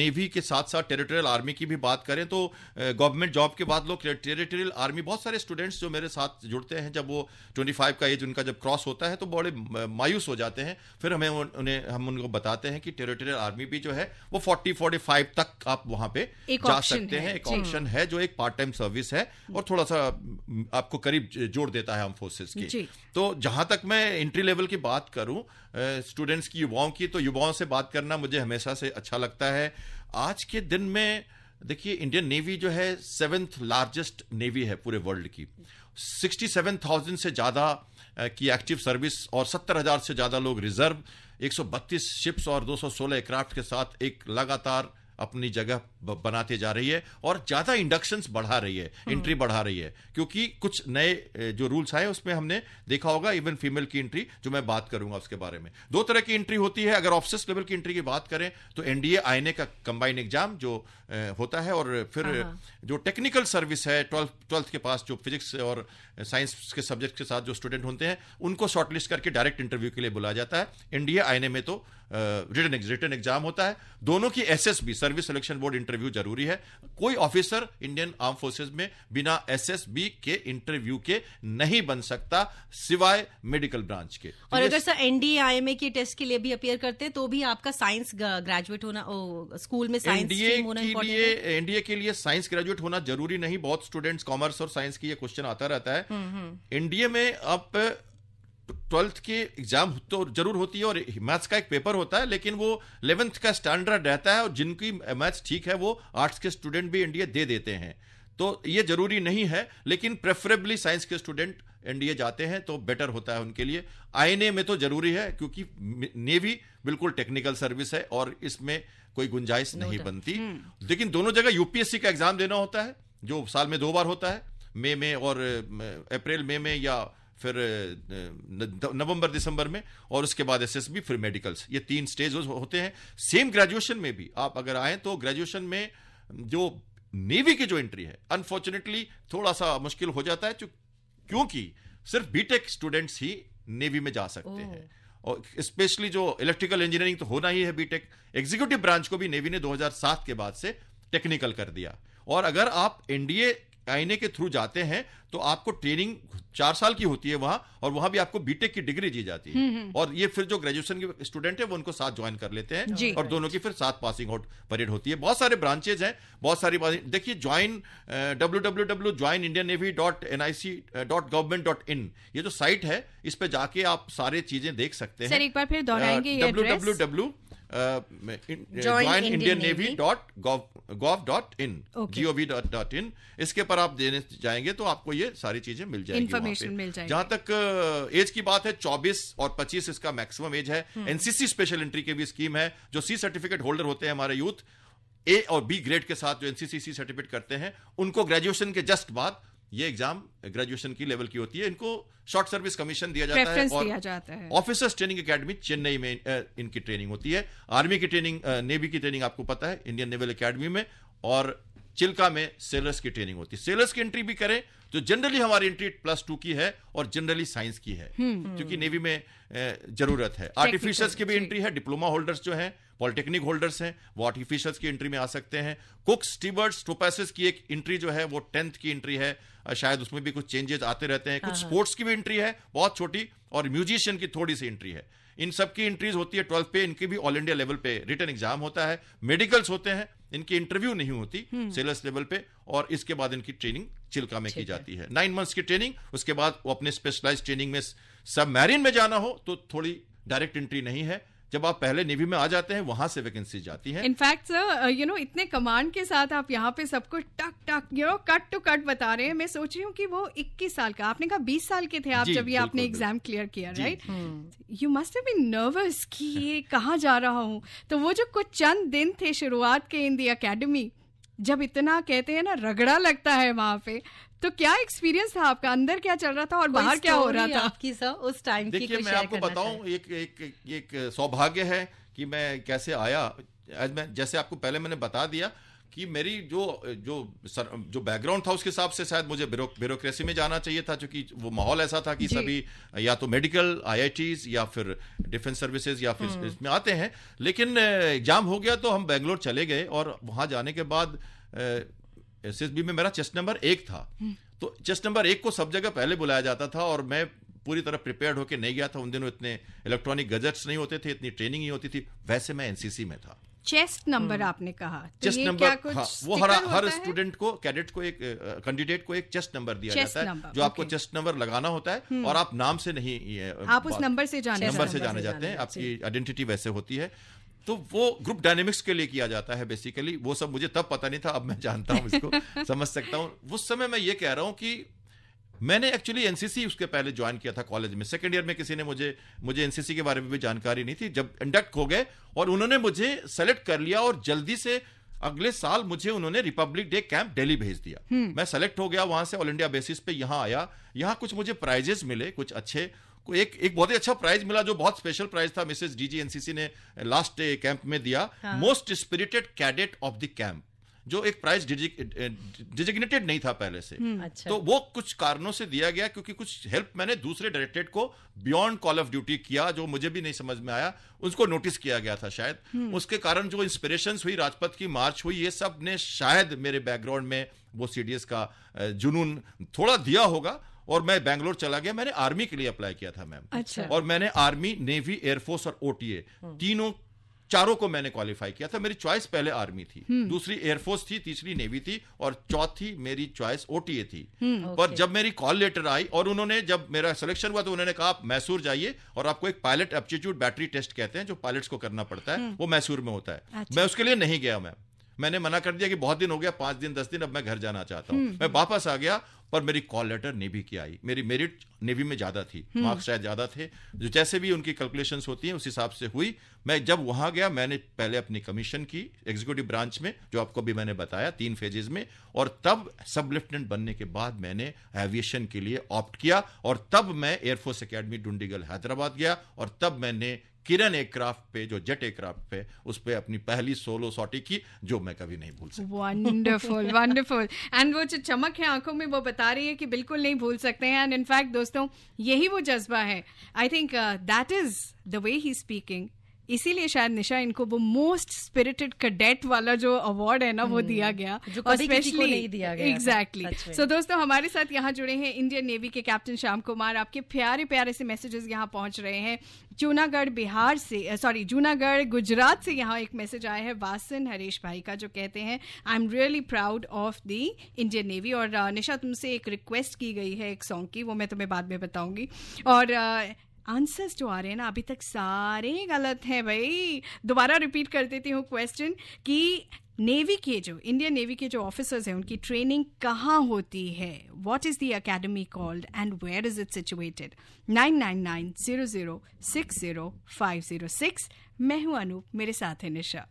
नेवी के साथ साथ टेरिटोरियल आर्मी की भी बात करें तो गवर्नमेंट जॉब के बाद लोग टेरिटोरियल आर्मी बहुत सारे स्टूडेंट्स जो मेरे साथ जुड़ते हैं जब वो ट्वेंटी का एज उनका जब क्रॉस होता है तो बड़े मायूस हो जाते हैं फिर हमें उन्हें हम उनको बताते हैं कि टेरिटोरियल आर्मी भी जो है वो फोर्टी फोर्टी फाइव तक आप वहां पे जा सकते हैं एक ऑप्शन है जो एक पार्ट टाइम सर्विस है और थोड़ा सा आपको करीब जोड़ देता है हम फोर्सेस की तो जहां तक मैं इंट्री लेवल की बात करूं स्टूडेंट्स की युवाओं की तो युवाओं से बात करना मुझे हमेशा से अच्छा लगता है आज के दिन में देखिए इंडियन नेवी जो है सेवेंथ लार्जेस्ट नेवी है पूरे वर्ल्ड की सिक्सटी सेवन थाउजेंड से ज़्यादा की एक्टिव सर्विस और सत्तर हजार से ज़्यादा लोग रिजर्व बत्तीस शिप्स और 216 एयरक्राफ्ट के साथ एक लगातार अपनी जगह बनाते जा रही है और ज़्यादा इंडक्शंस बढ़ा रही है एंट्री हम्म। बढ़ा रही है क्योंकि कुछ नए जो रूल्स आए उसमें हमने देखा होगा इवन फीमेल की एंट्री जो मैं बात करूंगा उसके बारे में दो तरह की एंट्री होती है अगर ऑफिस लेवल की एंट्री की बात करें तो एनडीए आईने का कंबाइंड एग्जाम जो होता है और फिर हाँ, हाँ। जो टेक्निकल सर्विस है ट्वेल्थ ट्वेल्थ के पास जो फिजिक्स और साइंस के सब्जेक्ट के साथ जो स्टूडेंट होते हैं उनको शॉर्टलिस्ट करके डायरेक्ट इंटरव्यू के लिए बुलाया जाता है एनडीए आईने में तो रिटर्न रिटर्न एग्जाम होता है दोनों की S S B service selection board interview जरूरी है कोई ऑफिसर इंडियन आर्म फोर्सेज में बिना एस एस बी के इंटरव्यू के नहीं बन सकता सिवाय मेडिकल ब्रांच के तो और अगर सर एनडीआईएमए के टेस्ट के लिए भी अपियर करते हैं तो भी आपका साइंस ग्रेजुएट होना ओ, स्कूल में साइंस एनडीए एनडीए के लिए साइंस ग्रेजुएट होना जरूरी नहीं बहुत स्टूडेंट्स कॉमर्स और साइंस की ये क्वेश्चन आता रहता है एनडीए हम्म, हम्म। में आप ट्वेल्थ की एग्जाम तो जरूर होती है और मैथ्स का एक पेपर होता है लेकिन वो इलेवेंथ का स्टैंडर्ड रहता है और जिनकी मैथ्स ठीक है वो आर्ट्स के स्टूडेंट भी एनडीए दे देते हैं तो ये जरूरी नहीं है लेकिन प्रेफरेबली साइंस के स्टूडेंट एनडीए जाते हैं तो बेटर होता है उनके लिए आईएनए में तो जरूरी है क्योंकि नेवी बिल्कुल टेक्निकल सर्विस है और इसमें कोई गुंजाइश नहीं बनती हम्म। लेकिन दोनों जगह यूपीएससी का एग्जाम देना होता है जो साल में दो बार होता है मई में, में और अप्रैल मई में, में या फिर नवंबर दिसंबर में और उसके बाद एस फिर मेडिकल्स ये तीन स्टेज होते हैं सेम ग्रेजुएशन में भी आप अगर आए तो ग्रेजुएशन में जो नेवी की जो एंट्री है अनफॉर्चुनेटली थोड़ा सा मुश्किल हो जाता है क्योंकि सिर्फ बीटेक स्टूडेंट्स ही नेवी में जा सकते हैं और स्पेशली जो इलेक्ट्रिकल इंजीनियरिंग तो होना ही है बीटेक एग्जीक्यूटिव ब्रांच को भी नेवी ने 2007 के बाद से टेक्निकल कर दिया और अगर आप एनडीए आईने के थ्रू जाते हैं तो आपको ट्रेनिंग चार साल की होती है वहां और वहां भी आपको बीटेक की डिग्री दी जाती है हम्म, हम्म। और ये फिर जो ग्रेजुएशन के स्टूडेंट है वो उनको साथ ज्वाइन कर लेते हैं और दोनों की फिर साथ पासिंग आउट परेड होती है बहुत सारे ब्रांचेज हैं बहुत सारी देखिए join W W W join Indian navy dot N I C dot government dot in ये जो साइट है इस पर जाके आप सारे चीजें देख सकते हैं W W W join Indian navy dot gov dot in G O V dot इसके पर आप देने जाएंगे तो आपको ये सारी चीजें मिल जाएगी इन्फॉर्मेशन मिल जाएगी जहां तक एज uh, की बात है 24 और 25 इसका मैक्सिमम एज है एनसीसी स्पेशल एंट्री की भी स्कीम है जो सी सर्टिफिकेट होल्डर होते हैं हमारे यूथ ए और बी ग्रेड के साथ जो एनसीसी सर्टिफिकेट करते हैं उनको ग्रेजुएशन के जस्ट बाद ये एग्जाम ग्रेजुएशन की लेवल की होती है इनको शॉर्ट सर्विस कमीशन दिया जाता है और दिया जाता है ऑफिसर्स ट्रेनिंग एकेडमी चेन्नई में इनकी ट्रेनिंग होती है आर्मी की ट्रेनिंग नेवी की ट्रेनिंग आपको पता है इंडियन नेवल एकेडमी में और चिल्का में सेलर्स की ट्रेनिंग होती है सेलर्स की एंट्री भी करें तो जनरली हमारी एंट्री प्लस टू की है और जनरली साइंस की है हम्म। क्योंकि नेवी में जरूरत है आर्टिफिशियल्स की भी एंट्री है डिप्लोमा होल्डर्स जो है पॉलिटेक्निक होल्डर्स हैं वो आर्टिफिशियल्स की एंट्री में आ सकते हैं कुक स्टीवर्स टोपैसेस की एक एंट्री जो है वो टेंथ की एंट्री है शायद उसमें भी कुछ चेंजेस आते रहते हैं कुछ स्पोर्ट्स हाँ, हाँ। की भी एंट्री है बहुत छोटी और म्यूजिशियन की थोड़ी सी एंट्री है इन सब की एंट्रीज होती है ट्वेल्थ पे इनकी भी ऑल इंडिया लेवल पे रिटर्न एग्जाम होता है मेडिकल्स होते हैं इनकी इंटरव्यू नहीं होती सेलस हम्म। लेवल पे और इसके बाद इनकी ट्रेनिंग चिल्का में की जाती है नाइन मंथ्स की ट्रेनिंग उसके बाद वो अपने स्पेशलाइज ट्रेनिंग में सब मैरिन में जाना हो तो थोड़ी डायरेक्ट एंट्री नहीं है जब आप पहले नेवी में आ जाते हैं वहां से वैकेंसी जाती है इनफैक्ट सर यू नो इतने कमांड के साथ आप यहाँ पे सबको टक टक you know cut to cut बता रहे हैं मैं सोच रही हूँ कि वो 21 साल का आपने कहा 20 साल के थे आप जब ये आपने एग्जाम क्लियर किया right you must have been nervous कि ये कहाँ जा रहा हूँ तो वो जो कुछ चंद दिन थे शुरुआत के इन दी अकेडमी जब इतना कहते हैं ना रगड़ा लगता है वहां पे तो क्या एक्सपीरियंस था आपका अंदर क्या चल रहा था और बाहर क्या हो रहा था आपकी सर उस टाइम देखिए मैं आपको बताऊं एक एक एक सौभाग्य है कि मैं कैसे आया आज मैं जैसे आपको पहले मैंने बता दिया कि मेरी जो जो सर, जो बैकग्राउंड था उसके हिसाब से शायद मुझे ब्यूरोक्रेसी में जाना चाहिए था क्योंकि वो माहौल ऐसा था कि सभी या तो मेडिकल आई या फिर डिफेंस सर्विसेज या फिर हम्म। इसमें आते हैं लेकिन एग्जाम हो गया तो हम बेंगलोर चले गए और वहाँ जाने के बाद एसएसबी में मेरा चेस्ट नंबर एक था तो चेस्ट नंबर एक को सब जगह पहले बुलाया जाता था और मैं पूरी तरह प्रिपेयर्ड होकर नहीं गया था उन दिनों इतने इलेक्ट्रॉनिक गजट्स नहीं होते थे इतनी ट्रेनिंग ही होती थी वैसे मैं एनसीसी में था चेस्ट नंबर हम्म। आपने कहा तो चेस्ट नंबर हाँ, वो हर हर स्टूडेंट को कैडेट को एक कैंडिडेट को एक चेस्ट नंबर दिया चेस्ट जाता है जो आपको चेस्ट नंबर लगाना होता है हम्म। और आप नाम से नहीं आप उस नंबर से जाने नंबर से जाने जाते हैं आपकी आइडेंटिटी वैसे होती है तो वो ग्रुप डायनेमिक्स के लिए किया जाता है बेसिकली वो सब मुझे तब पता नहीं था अब मैं जानता हूँ इसको समझ सकता हूँ उस समय मैं ये कह रहा हूँ कि मैंने एक्चुअली एनसीसी उसके पहले ज्वाइन किया था कॉलेज में सेकेंड ईयर में किसी ने मुझे मुझे एनसीसी के बारे में भी जानकारी नहीं थी जब इंडक्ट हो गए और उन्होंने मुझे सेलेक्ट कर लिया और जल्दी से अगले साल मुझे उन्होंने रिपब्लिक डे कैंप दिल्ली भेज दिया हम्म। मैं सेलेक्ट हो गया वहां से ऑल इंडिया बेसिस पे यहाँ आया यहाँ कुछ मुझे प्राइजेस मिले कुछ अच्छे को एक एक बहुत ही अच्छा प्राइज मिला जो बहुत स्पेशल प्राइज था मिसेस डीजी एनसीसी ने लास्ट कैंप में दिया most spirited cadet of the camp जो एक प्राइस डिजिग्नेटेड नहीं था पहले से हम्म, अच्छा। तो वो कुछ कारणों से दिया गया क्योंकि कुछ हेल्प मैंने दूसरे डायरेक्टरेट को बियॉन्ड कॉल ऑफ ड्यूटी किया जो मुझे भी नहीं समझ में आया उसको नोटिस किया गया था शायद हम्म। उसके कारण जो इंस्पिरेशन हुई राजपथ की मार्च हुई ये सब ने शायद मेरे बैकग्राउंड में वो सीडीएस का जुनून थोड़ा दिया होगा और मैं बैंगलोर चला गया मैंने आर्मी के लिए अप्लाई किया था मैम अच्छा और मैंने आर्मी नेवी एयरफोर्स और ओटीए हम्म। तीनों चारों को मैंने क्वालिफाई किया था मेरी चॉइस पहले आर्मी थी हम्म। दूसरी एयरफोर्स थी तीसरी नेवी थी और चौथी मेरी चॉइस ओटीए थी हम्म, पर जब मेरी कॉल लेटर आई और उन्होंने जब मेरा सिलेक्शन हुआ तो उन्होंने कहा आप मैसूर जाइए और आपको एक पायलट एप्टीट्यूड बैटरी टेस्ट कहते हैं जो पायलट्स को करना पड़ता है वो मैसूर में होता है अच्छा। मैं उसके लिए नहीं गया मैम मैंने मना कर दिया कि बहुत दिन हो गया पांच दिन दस दिन अब मैं घर जाना चाहता हूँ हम्म। मैं वापस आ गया पर मेरी कॉल लेटर नेवी की आई मेरी मेरिट नेवी में ज़्यादा थी मार्क्स हम्म। शायद ज़्यादा थे जो जैसे भी उनकी कैलकुलेशंस होती हैं उस हिसाब से हुई मैं जब वहां गया मैंने पहले अपनी कमीशन की एग्जीक्यूटिव ब्रांच में जो आपको भी मैंने बताया तीन फेजेज में और तब सब लेफ्टिनेंट बनने के बाद मैंने एविएशन के लिए ऑप्ट किया और तब मैं एयरफोर्स अकेडमी डुंडीगल हैदराबाद गया और तब मैंने किरण एयरक्राफ्ट पे जो जेट एयरक्राफ्ट पे उस पे अपनी पहली सोलो सॉटी की जो मैं कभी नहीं भूल सकता वंडरफुल वंडरफुल एंड वो जो चमक है आंखों में वो बता रही है कि बिल्कुल नहीं भूल सकते हैं एंड इनफैक्ट दोस्तों यही वो जज्बा है I think that is the way he speaking इसीलिए शायद निशा इनको वो मोस्ट स्पिरिटेड कडेट वाला जो अवार्ड है ना वो हम्म, दिया गया स्पेशली एग्जैक्टली सो दोस्तों हमारे साथ यहाँ जुड़े हैं इंडियन नेवी के कैप्टन श्याम कुमार आपके प्यारे प्यारे से मैसेजेस यहाँ पहुंच रहे हैं जूनागढ़ बिहार से सॉरी जूनागढ़ गुजरात से यहाँ एक मैसेज आया है वासन हरीश भाई का जो कहते हैं I am really proud of the Indian navy और निशा तुमसे एक रिक्वेस्ट की गई है एक सॉन्ग की वो मैं तुम्हें बाद में बताऊंगी और आंसर्स जो आ रहे हैं ना अभी तक सारे गलत हैं भाई दोबारा रिपीट कर देती हूँ क्वेश्चन कि नेवी के जो इंडियन नेवी के जो ऑफिसर्स हैं उनकी ट्रेनिंग कहाँ होती है what is the academy called and where is it situated nine nine nine zero zero six zero five zero six मैं हूँ अनूप मेरे साथ है निशा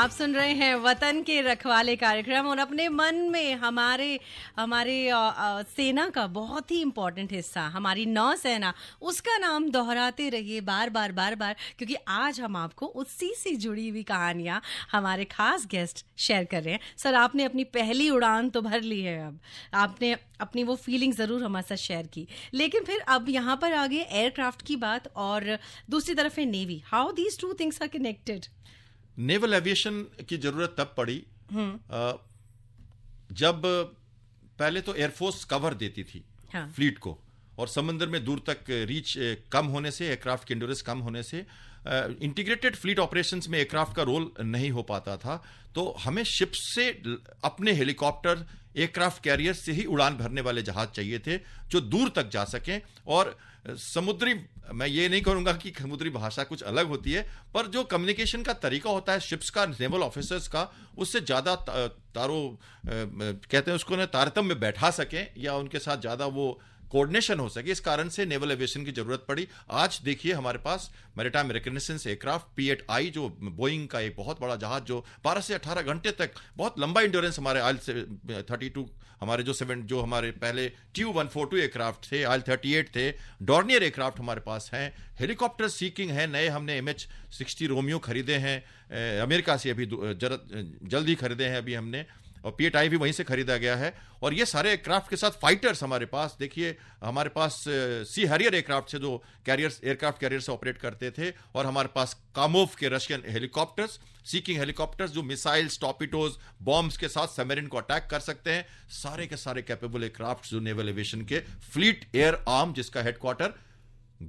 आप सुन रहे हैं वतन के रखवाले कार्यक्रम और अपने मन में हमारे हमारे आ, आ, सेना का बहुत ही इम्पोर्टेंट हिस्सा हमारी नौसेना उसका नाम दोहराते रहिए बार बार बार बार क्योंकि आज हम आपको उसी से जुड़ी हुई कहानियाँ हमारे खास गेस्ट शेयर कर रहे हैं सर आपने अपनी पहली उड़ान तो भर ली है अब आपने अपनी वो फीलिंग ज़रूर हमारे साथ शेयर की लेकिन फिर अब यहाँ पर आ गए एयरक्राफ्ट की बात और दूसरी तरफ है navy how these two things are connected naval aviation की जरूरत तब पड़ी हम्म। जब पहले तो एयरफोर्स कवर देती थी हाँ। फ्लीट को और समंदर में दूर तक रीच कम होने से एयरक्राफ्ट की इंडोरेंस कम होने से इंटीग्रेटेड फ्लीट ऑपरेशंस में एयरक्राफ्ट का रोल नहीं हो पाता था तो हमें शिप से अपने हेलीकॉप्टर एयरक्राफ्ट कैरियर से ही उड़ान भरने वाले जहाज चाहिए थे जो दूर तक जा सकें और uh, समुद्री मैं ये नहीं करूंगा कि समुद्री भाषा कुछ अलग होती है पर जो कम्युनिकेशन का तरीका होता है शिप्स का नेवल ऑफिसर्स का उससे ज़्यादा तारो कहते हैं उसको ना तारतम्य बैठा सकें या उनके साथ ज़्यादा वो कोऑर्डिनेशन हो सके इस कारण से नेवल एविएशन की जरूरत पड़ी आज देखिए हमारे पास maritime reconnaissance aircraft P eight I जो बोइंग का एक बहुत बड़ा जहाज जो 12 से 18 घंटे तक बहुत लंबा इंड्योरेंस हमारे आयल से थर्टी टू हमारे जो सेवन जो हमारे पहले Tu one four two aircraft थे आयल थर्टी एट थे डॉर्नियर एयरक्राफ्ट हमारे पास हैं हेलीकॉप्टर सीकिंग है नए हमने एम एच सिक्सटी रोमियो खरीदे हैं अमेरिका से अभी जल्द ही खरीदे हैं अभी हमने और पी भी वहीं से खरीदा गया है और ये सारे एयरक्राफ्ट के साथ फाइटर्स हमारे पास देखिए हमारे पास सी हरियर एयरक्राफ्ट से जो कैरियर्स एयरक्राफ्ट कैरियर से ऑपरेट करते थे और हमारे पास कामोफ के रशियन हेलीकॉप्टर्स सीकिंग हेलीकॉप्टर्स जो मिसाइल्स टॉपिटोज बॉम्ब्स के साथ सबमरीन को अटैक कर सकते हैं सारे के सारे कैपेबल एयरक्राफ्ट जो नेवल एविएशन के फ्लीट एयर आर्म जिसका हेडक्वार्टर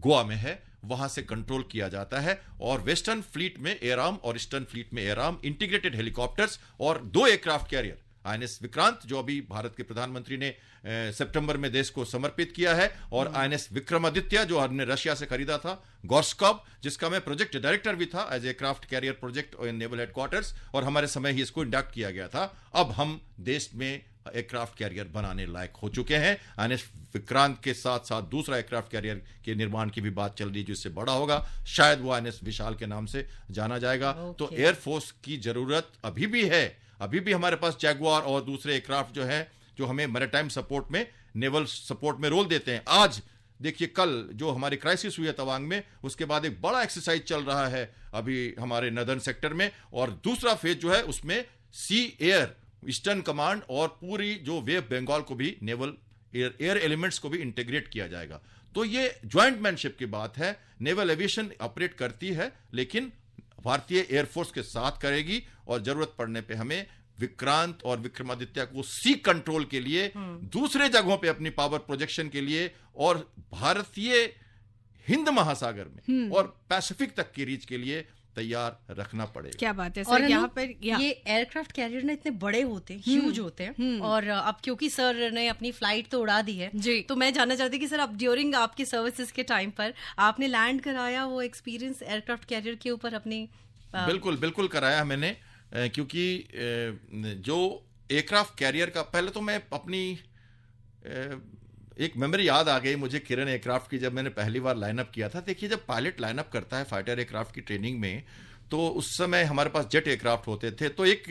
गोवा में है वहां से कंट्रोल किया जाता है और वेस्टर्न फ्लीट में एराम और ईस्टर्न फ्लीट में एराम इंटीग्रेटेड हेलीकॉप्टर्स और दो एयरक्राफ्ट कैरियर आईएनएस विक्रांत जो अभी भारत के प्रधानमंत्री ने सितंबर में देश को समर्पित किया है और आईएनएस हम्म। विक्रमादित्य जो हमने रशिया से खरीदा था गॉर्स्कॉप जिसका मैं प्रोजेक्ट डायरेक्टर भी था as a craft carrier project naval headquarters और हमारे समय ही इसको इंडक्ट किया गया था अब हम देश में एयरक्राफ्ट कैरियर बनाने लायक हो चुके हैं एनएस विक्रांत के साथ साथ दूसरा एयरक्राफ्ट कैरियर के निर्माण की भी बात चल रही है जिससे बड़ा होगा शायद वो एनएस विशाल के नाम से जाना जाएगा तो okay. तो एयरफोर्स की जरूरत अभी भी है अभी भी हमारे पास जैगवार और दूसरे एयरक्राफ्ट जो है जो हमें मेरेटाइम सपोर्ट में नेवल सपोर्ट में रोल देते हैं आज देखिए कल जो हमारी क्राइसिस हुई है तवांग में उसके बाद एक बड़ा एक्सरसाइज चल रहा है अभी हमारे नदर्न सेक्टर में और दूसरा फेज जो है उसमें सी एयर ईस्टर्न कमांड और पूरी जो वेब बंगाल को भी नेवल एयर एयर एलिमेंट्स को भी इंटीग्रेट किया जाएगा तो ये ज्वाइंट मैनशिप की बात है नेवल एविएशन ऑपरेट करती है लेकिन भारतीय एयरफोर्स के साथ करेगी और जरूरत पड़ने पे हमें विक्रांत और विक्रमादित्य को सी कंट्रोल के लिए हम्म। दूसरे जगहों पे अपनी पावर प्रोजेक्शन के लिए और भारतीय हिंद महासागर में हम्म। और पैसिफिक तक की रीच के लिए तैयार रखना पड़ेगा क्या बात है सर और यहाँ पर ये एयरक्राफ्ट कैरियर ना इतने बड़े होते हैं ह्यूज हम्म, होते हैं हम्म। और अब क्योंकि सर ने अपनी फ्लाइट तो उड़ा दी है जी तो मैं जानना चाहती कि सर अब ड्यूरिंग आपकी सर्विसेज के टाइम पर आपने लैंड कराया वो एक्सपीरियंस एयरक्राफ्ट कैरियर के ऊपर अपनी आ... बिल्कुल बिल्कुल कराया मैंने क्योंकि जो एयरक्राफ्ट कैरियर का पहले तो मैं अपनी एक मेमोरी याद आ गई मुझे किरण एयरक्राफ्ट की जब मैंने पहली बार लाइनअप किया था देखिए जब पायलट लाइनअप करता है फाइटर एयरक्राफ्ट की ट्रेनिंग में तो उस समय हमारे पास जेट एयरक्राफ्ट होते थे तो एक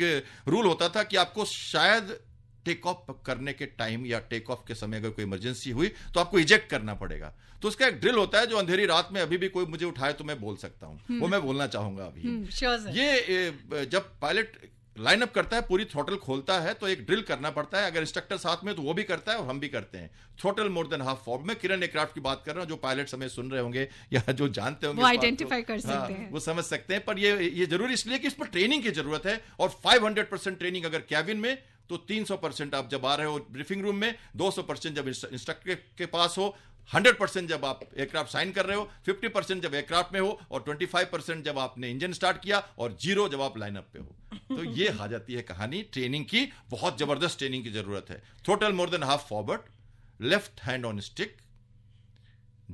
रूल होता था कि आपको शायद टेक ऑफ करने के टाइम या टेक ऑफ के समय अगर कोई इमरजेंसी हुई तो आपको इजेक्ट करना पड़ेगा तो उसका एक ड्रिल होता है जो अंधेरी रात में अभी भी कोई मुझे उठाए तो मैं बोल सकता हूँ वो हम्म। मैं बोलना चाहूंगा अभी हम्म, ये जब पायलट लाइनअप करता है पूरी थ्रोटल खोलता है तो एक ड्रिल करना पड़ता है अगर इंस्ट्रक्टर साथ में तो वो भी करता है और हम भी करते हैं throttle more than half form में किरण एयरक्राफ्ट की बात कर रहा हूँ जो पायलट हमें सुन रहे होंगे या जो जानते होंगे वो आइडेंटिफाई कर सकते हाँ, हैं वो समझ सकते हैं पर ये ये जरूरी इसलिए कि इस पर ट्रेनिंग की जरूरत है और फाइव ट्रेनिंग अगर कैबिन में तो 300 परसेंट आप जब आ रहे हो ब्रीफिंग रूम में 200 परसेंट जब इंस्ट्रक्टर के पास हो हंड्रेड परसेंट जब आप एयरक्राफ्ट साइन कर रहे हो फिफ्टी परसेंट जब एयरक्राफ्ट में हो और ट्वेंटी फाइव परसेंट जब आपने इंजन स्टार्ट किया और जीरो जब आप लाइनअप पे हो तो ये आ जाती है कहानी ट्रेनिंग की बहुत जबरदस्त ट्रेनिंग की जरूरत है total more than half forward left hand on stick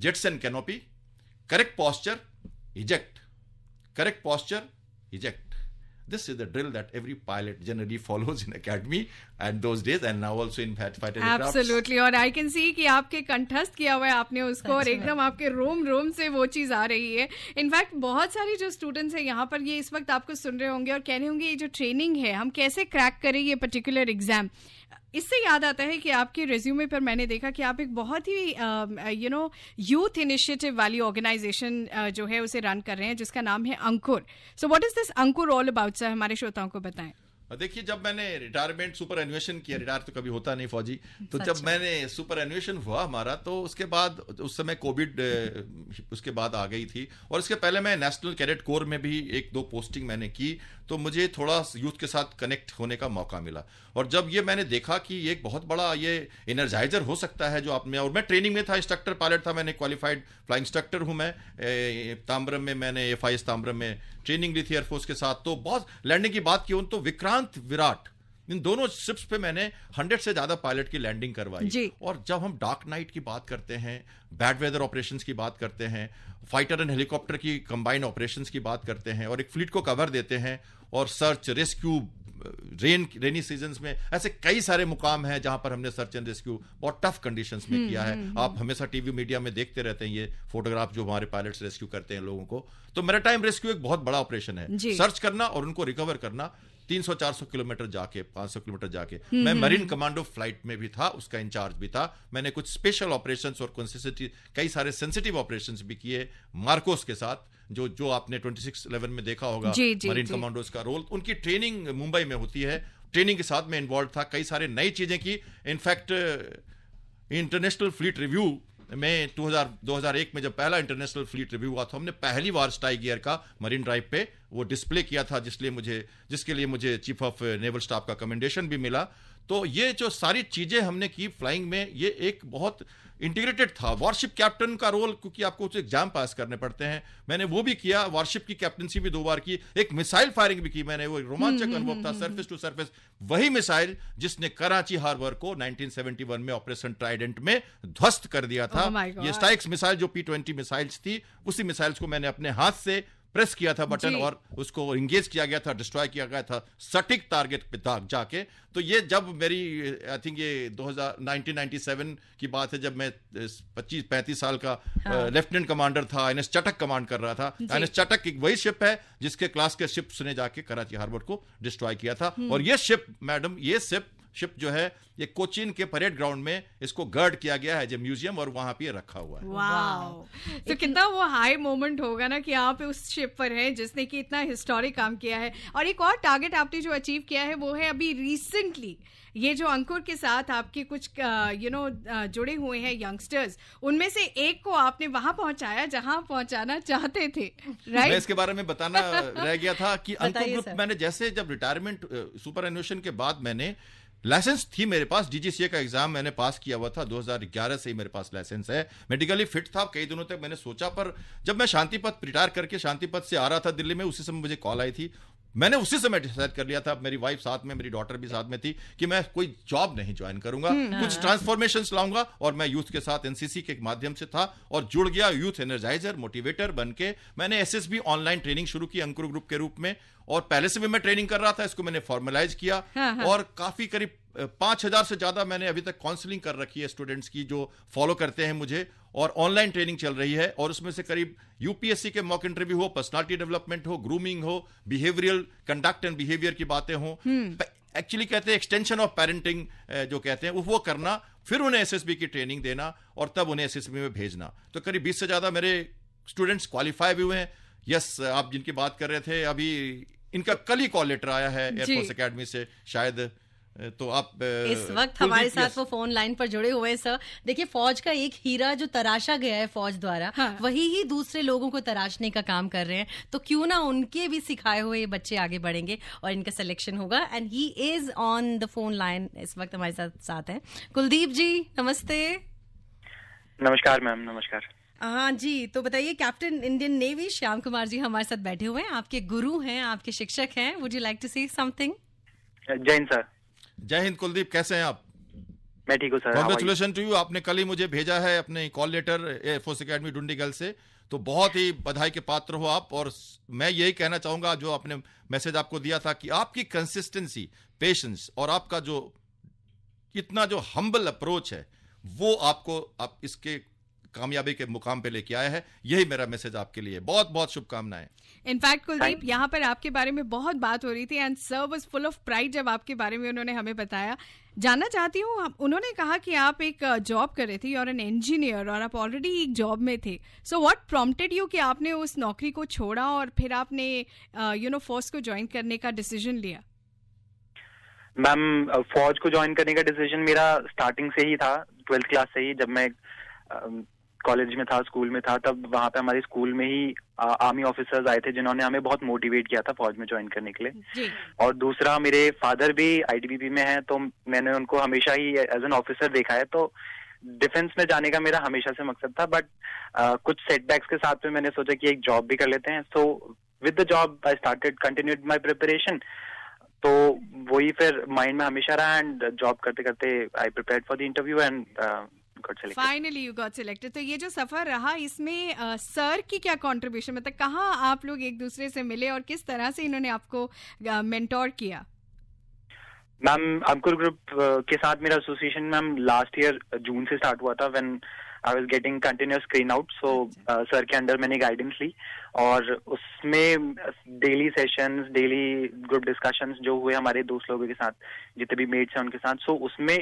jets and canopy correct posture eject correct posture eject This is the drill that every pilot generally follows in academy and those days and now also in fighter aircraft. Absolutely और I can see कि आपके कंठस्थ किया हुआ है आपने उसको और एकदम आपके रोम रोम से वो चीज़ आ रही है इनफैक्ट बहुत सारे जो स्टूडेंट्स हैं यहाँ पर ये इस वक्त आपको सुन रहे होंगे और कह रहे होंगे ये जो ट्रेनिंग है हम कैसे क्रैक करें ये पर्टिकुलर एग्जाम इससे याद आता है कि आपके रेज्यूमे पर मैंने देखा कि आप एक बहुत ही यू नो यूथ इनिशिएटिव वाली ऑर्गेनाइजेशन uh, जो है उसे रन कर रहे हैं जिसका नाम है Ankur so what is this Ankur all about sir हमारे श्रोताओं को बताएं देखिए जब मैंने रिटायरमेंट सुपर एनुएशन किया रिटायर तो कभी होता नहीं फौजी तो जब मैंने सुपर एनुएशन हुआ हमारा तो उसके बाद उस समय कोविड उसके बाद आ गई थी और उसके पहले मैं नेशनल कैडेट कोर में भी एक दो पोस्टिंग मैंने की तो मुझे थोड़ा यूथ के साथ कनेक्ट होने का मौका मिला और जब ये मैंने देखा कि ये एक बहुत बड़ा ये एनर्जाइजर हो सकता है जो आप में और मैं ट्रेनिंग में था इंस्ट्रक्टर पायलट था मैंने क्वालिफाइड फ्लाइंग इंस्ट्रक्टर हूँ मैं ताम्बरम में मैंने एफ आई में ट्रेनिंग ली थी एयरफोर्स के साथ तो बहुत लैंडिंग की बात की उन तो विक्रांत विराट इन दोनों शिप्स पे मैंने हंड्रेड से ज्यादा पायलट की लैंडिंग करवाई जी. और जब हम डार्क नाइट की बात करते हैं बैड वेदर ऑपरेशंस की बात करते हैं फाइटर एंड हेलीकॉप्टर की कंबाइन ऑपरेशंस की बात करते हैं और एक फ्लीट को कवर देते हैं और search rescue rain rainy season में ऐसे कई सारे मुकाम हैं जहां पर हमने सर्च एंड रेस्क्यू बहुत टफ कंडीशन में किया है हम्म, हम्म, आप हम्म। हमेशा टीवी मीडिया में देखते रहते हैं ये फोटोग्राफ जो हमारे पायलट रेस्क्यू करते हैं लोगों को तो मेरा टाइम रेस्क्यू एक बहुत बड़ा ऑपरेशन है सर्च करना और उनको रिकवर करना तीन सौ चार सौ किलोमीटर जाके पांच सौ किलोमीटर जाके हम्म, मैं hmm, marine hmm. Commando flight में भी था उसका इंचार्ज भी था मैंने कुछ स्पेशल ऑपरेशन और कई सारे सेंसिटिव ऑपरेशन भी किए मार्कोस के साथ जो जो आपने 2611 में देखा होगा जी, जी, मरीन कमांडोज का रोल उनकी ट्रेनिंग मुंबई में होती है ट्रेनिंग के साथ में इन्वॉल्व था कई सारे नई चीजें की इनफैक्ट इंटरनेशनल फ्लीट रिव्यू में 2000 2001 में जब पहला इंटरनेशनल फ्लीट रिव्यू हुआ था हमने पहली बार स्टाई गियर का मरीन ड्राइव पे वो डिस्प्ले किया था जिसलिए मुझे जिसके लिए मुझे चीफ ऑफ नेवल स्टाफ का कमेंडेशन भी मिला तो ये जो सारी चीज़ें हमने की फ्लाइंग में ये एक बहुत इंटीग्रेटेड था वॉरशिप कैप्टन का रोल क्योंकि आपको कुछ एग्जाम पास करने पड़ते हैं मैंने वो भी किया वॉरशिप की कैप्टनसी भी दो बार की एक मिसाइल फायरिंग भी की मैंने वो रोमांचक हम्म, अनुभव था सरफेस टू सरफेस वही मिसाइल जिसने कराची हार्बर को 1971 में ऑपरेशन ट्राइडेंट में ध्वस्त कर दिया oh था oh ये स्टाइक्स मिसाइल जो पी ट्वेंटी मिसाइल्स थी उसी मिसाइल्स को मैंने अपने हाथ से प्रेस किया था बटन और उसको इंगेज किया गया था डिस्ट्रॉय किया गया था सटीक टारगेट पे जाके तो ये जब मेरी आई थिंक ये 2000 1997 की बात है जब मैं 25 35 साल का हाँ। लेफ्टिनेंट कमांडर था एन चटक कमांड कर रहा था एन चटक एक वही शिप है जिसके क्लास के शिप्स ने जाके कराची हार्बर को डिस्ट्रॉय किया था हम्म। और ये शिप मैडम ये शिप शिप जो है ये कोचिन के परेड ग्राउंड में इसको गर्ड किया गया है जो म्यूजियम और वहां पे रखा हुआ है वाओ तो कितना वो हाई मोमेंट होगा ना कि आप उस शिप पर हैं जिसने कि इतना हिस्टोरिक काम किया है और एक और टारगेट आपने जो अचीव किया है वो है अभी रिसेंटली ये जो अंकुर के साथ आपके कुछ यू uh, नो uh, जुड़े हुए हैं यंगस्टर्स उनमें से एक को आपने वहां पहुंचाया जहां पहुंचाना चाहते थे राइट मैं इसके बारे में बताना रह गया था कि अंकुर ग्रुप मैंने जैसे जब रिटायरमेंट सुपर एनुएशन के बाद मैंने लाइसेंस थी मेरे पास डीजीसीए का एग्जाम मैंने पास किया हुआ था 2011 से ही मेरे पास लाइसेंस है मेडिकली फिट था कई दिनों तक मैंने सोचा पर जब मैं शांति पथ रिटायर करके शांति से आ रहा था दिल्ली में उसी समय मुझे कॉल आई थी मैंने उसी समय डिसाइड कर लिया था मेरी वाइफ साथ में मेरी डॉटर भी साथ में थी कि मैं कोई जॉब नहीं ज्वाइन करूंगा हम्म। कुछ ट्रांसफॉर्मेशन हाँ। लाऊंगा और मैं यूथ के साथ एनसीसी के माध्यम से था और जुड़ गया यूथ एनर्जाइजर मोटिवेटर बन के मैंने एस ऑनलाइन ट्रेनिंग शुरू की अंकुर ग्रुप के रूप में और पहले से भी मैं ट्रेनिंग कर रहा था इसको मैंने फॉर्मलाइज किया हाँ, हाँ। और काफी करीब पांच हजार से ज्यादा मैंने अभी तक काउंसलिंग कर रखी है स्टूडेंट्स की जो फॉलो करते हैं मुझे और ऑनलाइन ट्रेनिंग चल रही है और उसमें से करीब यूपीएससी के मॉक इंटरव्यू हो पर्सनालिटी डेवलपमेंट हो ग्रूमिंग हो बिहेवियरल कंडक्ट एंड बिहेवियर की बातें हो एक्चुअली हम्म। कहते हैं एक्सटेंशन ऑफ पेरेंटिंग जो कहते हैं वो करना फिर उन्हें एस की ट्रेनिंग देना और तब उन्हें एस में भेजना तो करीब बीस से ज़्यादा मेरे स्टूडेंट्स क्वालिफाई भी हुए हैं यस आप जिनकी बात कर रहे थे अभी इनका कल ही कॉल लेटर आया है एयरफोर्स अकेडमी से शायद तो आप इस वक्त हमारे साथ वो फोन लाइन पर जुड़े हुए हैं सर देखिए फौज का एक हीरा जो तराशा गया है फौज द्वारा हाँ। वही ही दूसरे लोगों को तराशने का काम कर रहे हैं तो क्यों ना उनके भी सिखाए हुए बच्चे आगे बढ़ेंगे और इनका सिलेक्शन होगा and he is on the phone line इस वक्त हमारे साथ साथ है कुलदीप जी नमस्ते नमस्कार मैम नमस्कार हाँ जी तो बताइए captain Indian navy Shyam Kumar ji हमारे साथ बैठे हुए हैं आपके गुरु हैं आपके शिक्षक हैं would you like to see something Jain sir Jai Hind Kuldeep कैसे हैं आप मैं ठीक हूँ सर कॉन्ग्रेचुलेशन टू यू आपने कल ही मुझे भेजा है अपने call letter air force academy girl से तो बहुत ही बधाई के पात्र हो आप और मैं यही कहना चाहूंगा जो आपने मैसेज आपको दिया था कि आपकी कंसिस्टेंसी पेशेंस और आपका जो इतना जो हम्बल अप्रोच है वो आपको आप इसके कामयाबी के मुकाम पे लेके आया है यही मेरा मैसेज आपके लिए बहुत बहुत शुभकामनाएं इनफैक्ट कुलदीप यहाँ पर आपके बारे में बहुत बात हो रही थी and sir was full of pride जब आपके बारे में उन्होंने हमें बताया जानना चाहती हूँ उन्होंने कहा कि आप एक जॉब कर रहे थे और एन इंजीनियर और आप ऑलरेडी एक जॉब में थे सो व्हाट प्रॉम्प्टेड यू कि आपने उस नौकरी को छोड़ा और फिर आपने यू नो फोर्स को ज्वाइन करने का डिसीजन लिया मैम फौज को ज्वाइन करने का डिसीजन मेरा स्टार्टिंग से ही था ट्वेल्थ क्लास से ही जब मैं कॉलेज में था स्कूल में था तब वहाँ पे हमारे स्कूल में ही आ, आर्मी ऑफिसर्स आए थे जिन्होंने हमें बहुत मोटिवेट किया था फौज में ज्वाइन करने के लिए और दूसरा मेरे फादर भी आईटीबीपी में हैं तो मैंने उनको हमेशा ही एज एन ऑफिसर देखा है तो डिफेंस में जाने का मेरा हमेशा से मकसद था बट आ, कुछ सेटबैक्स के साथ में मैंने सोचा कि एक जॉब भी कर लेते हैं so with the job I started continued my preparation तो वही फिर माइंड में हमेशा रहा एंड जॉब करते करते I prepare for the interview and finally you got selected तो ये जो सफर रहा इसमें सर की क्या कॉन्ट्रीब्यूशन मतलब कहाँ आप लोग एक दूसरे से मिले और किस तरह से इन्होंने आपको मेंटोर किया मैम अंकुर ग्रुप के साथ मेरा association ma'am last year June से स्टार्ट हुआ था when I was getting continuous screen out so sir के अंडर मैंने गाइडेंस ली और उसमें daily session daily group discussions जो हुए हमारे दोस्त लोगों के साथ जितने भी मेट्स हैं उनके साथ सो so, उसमें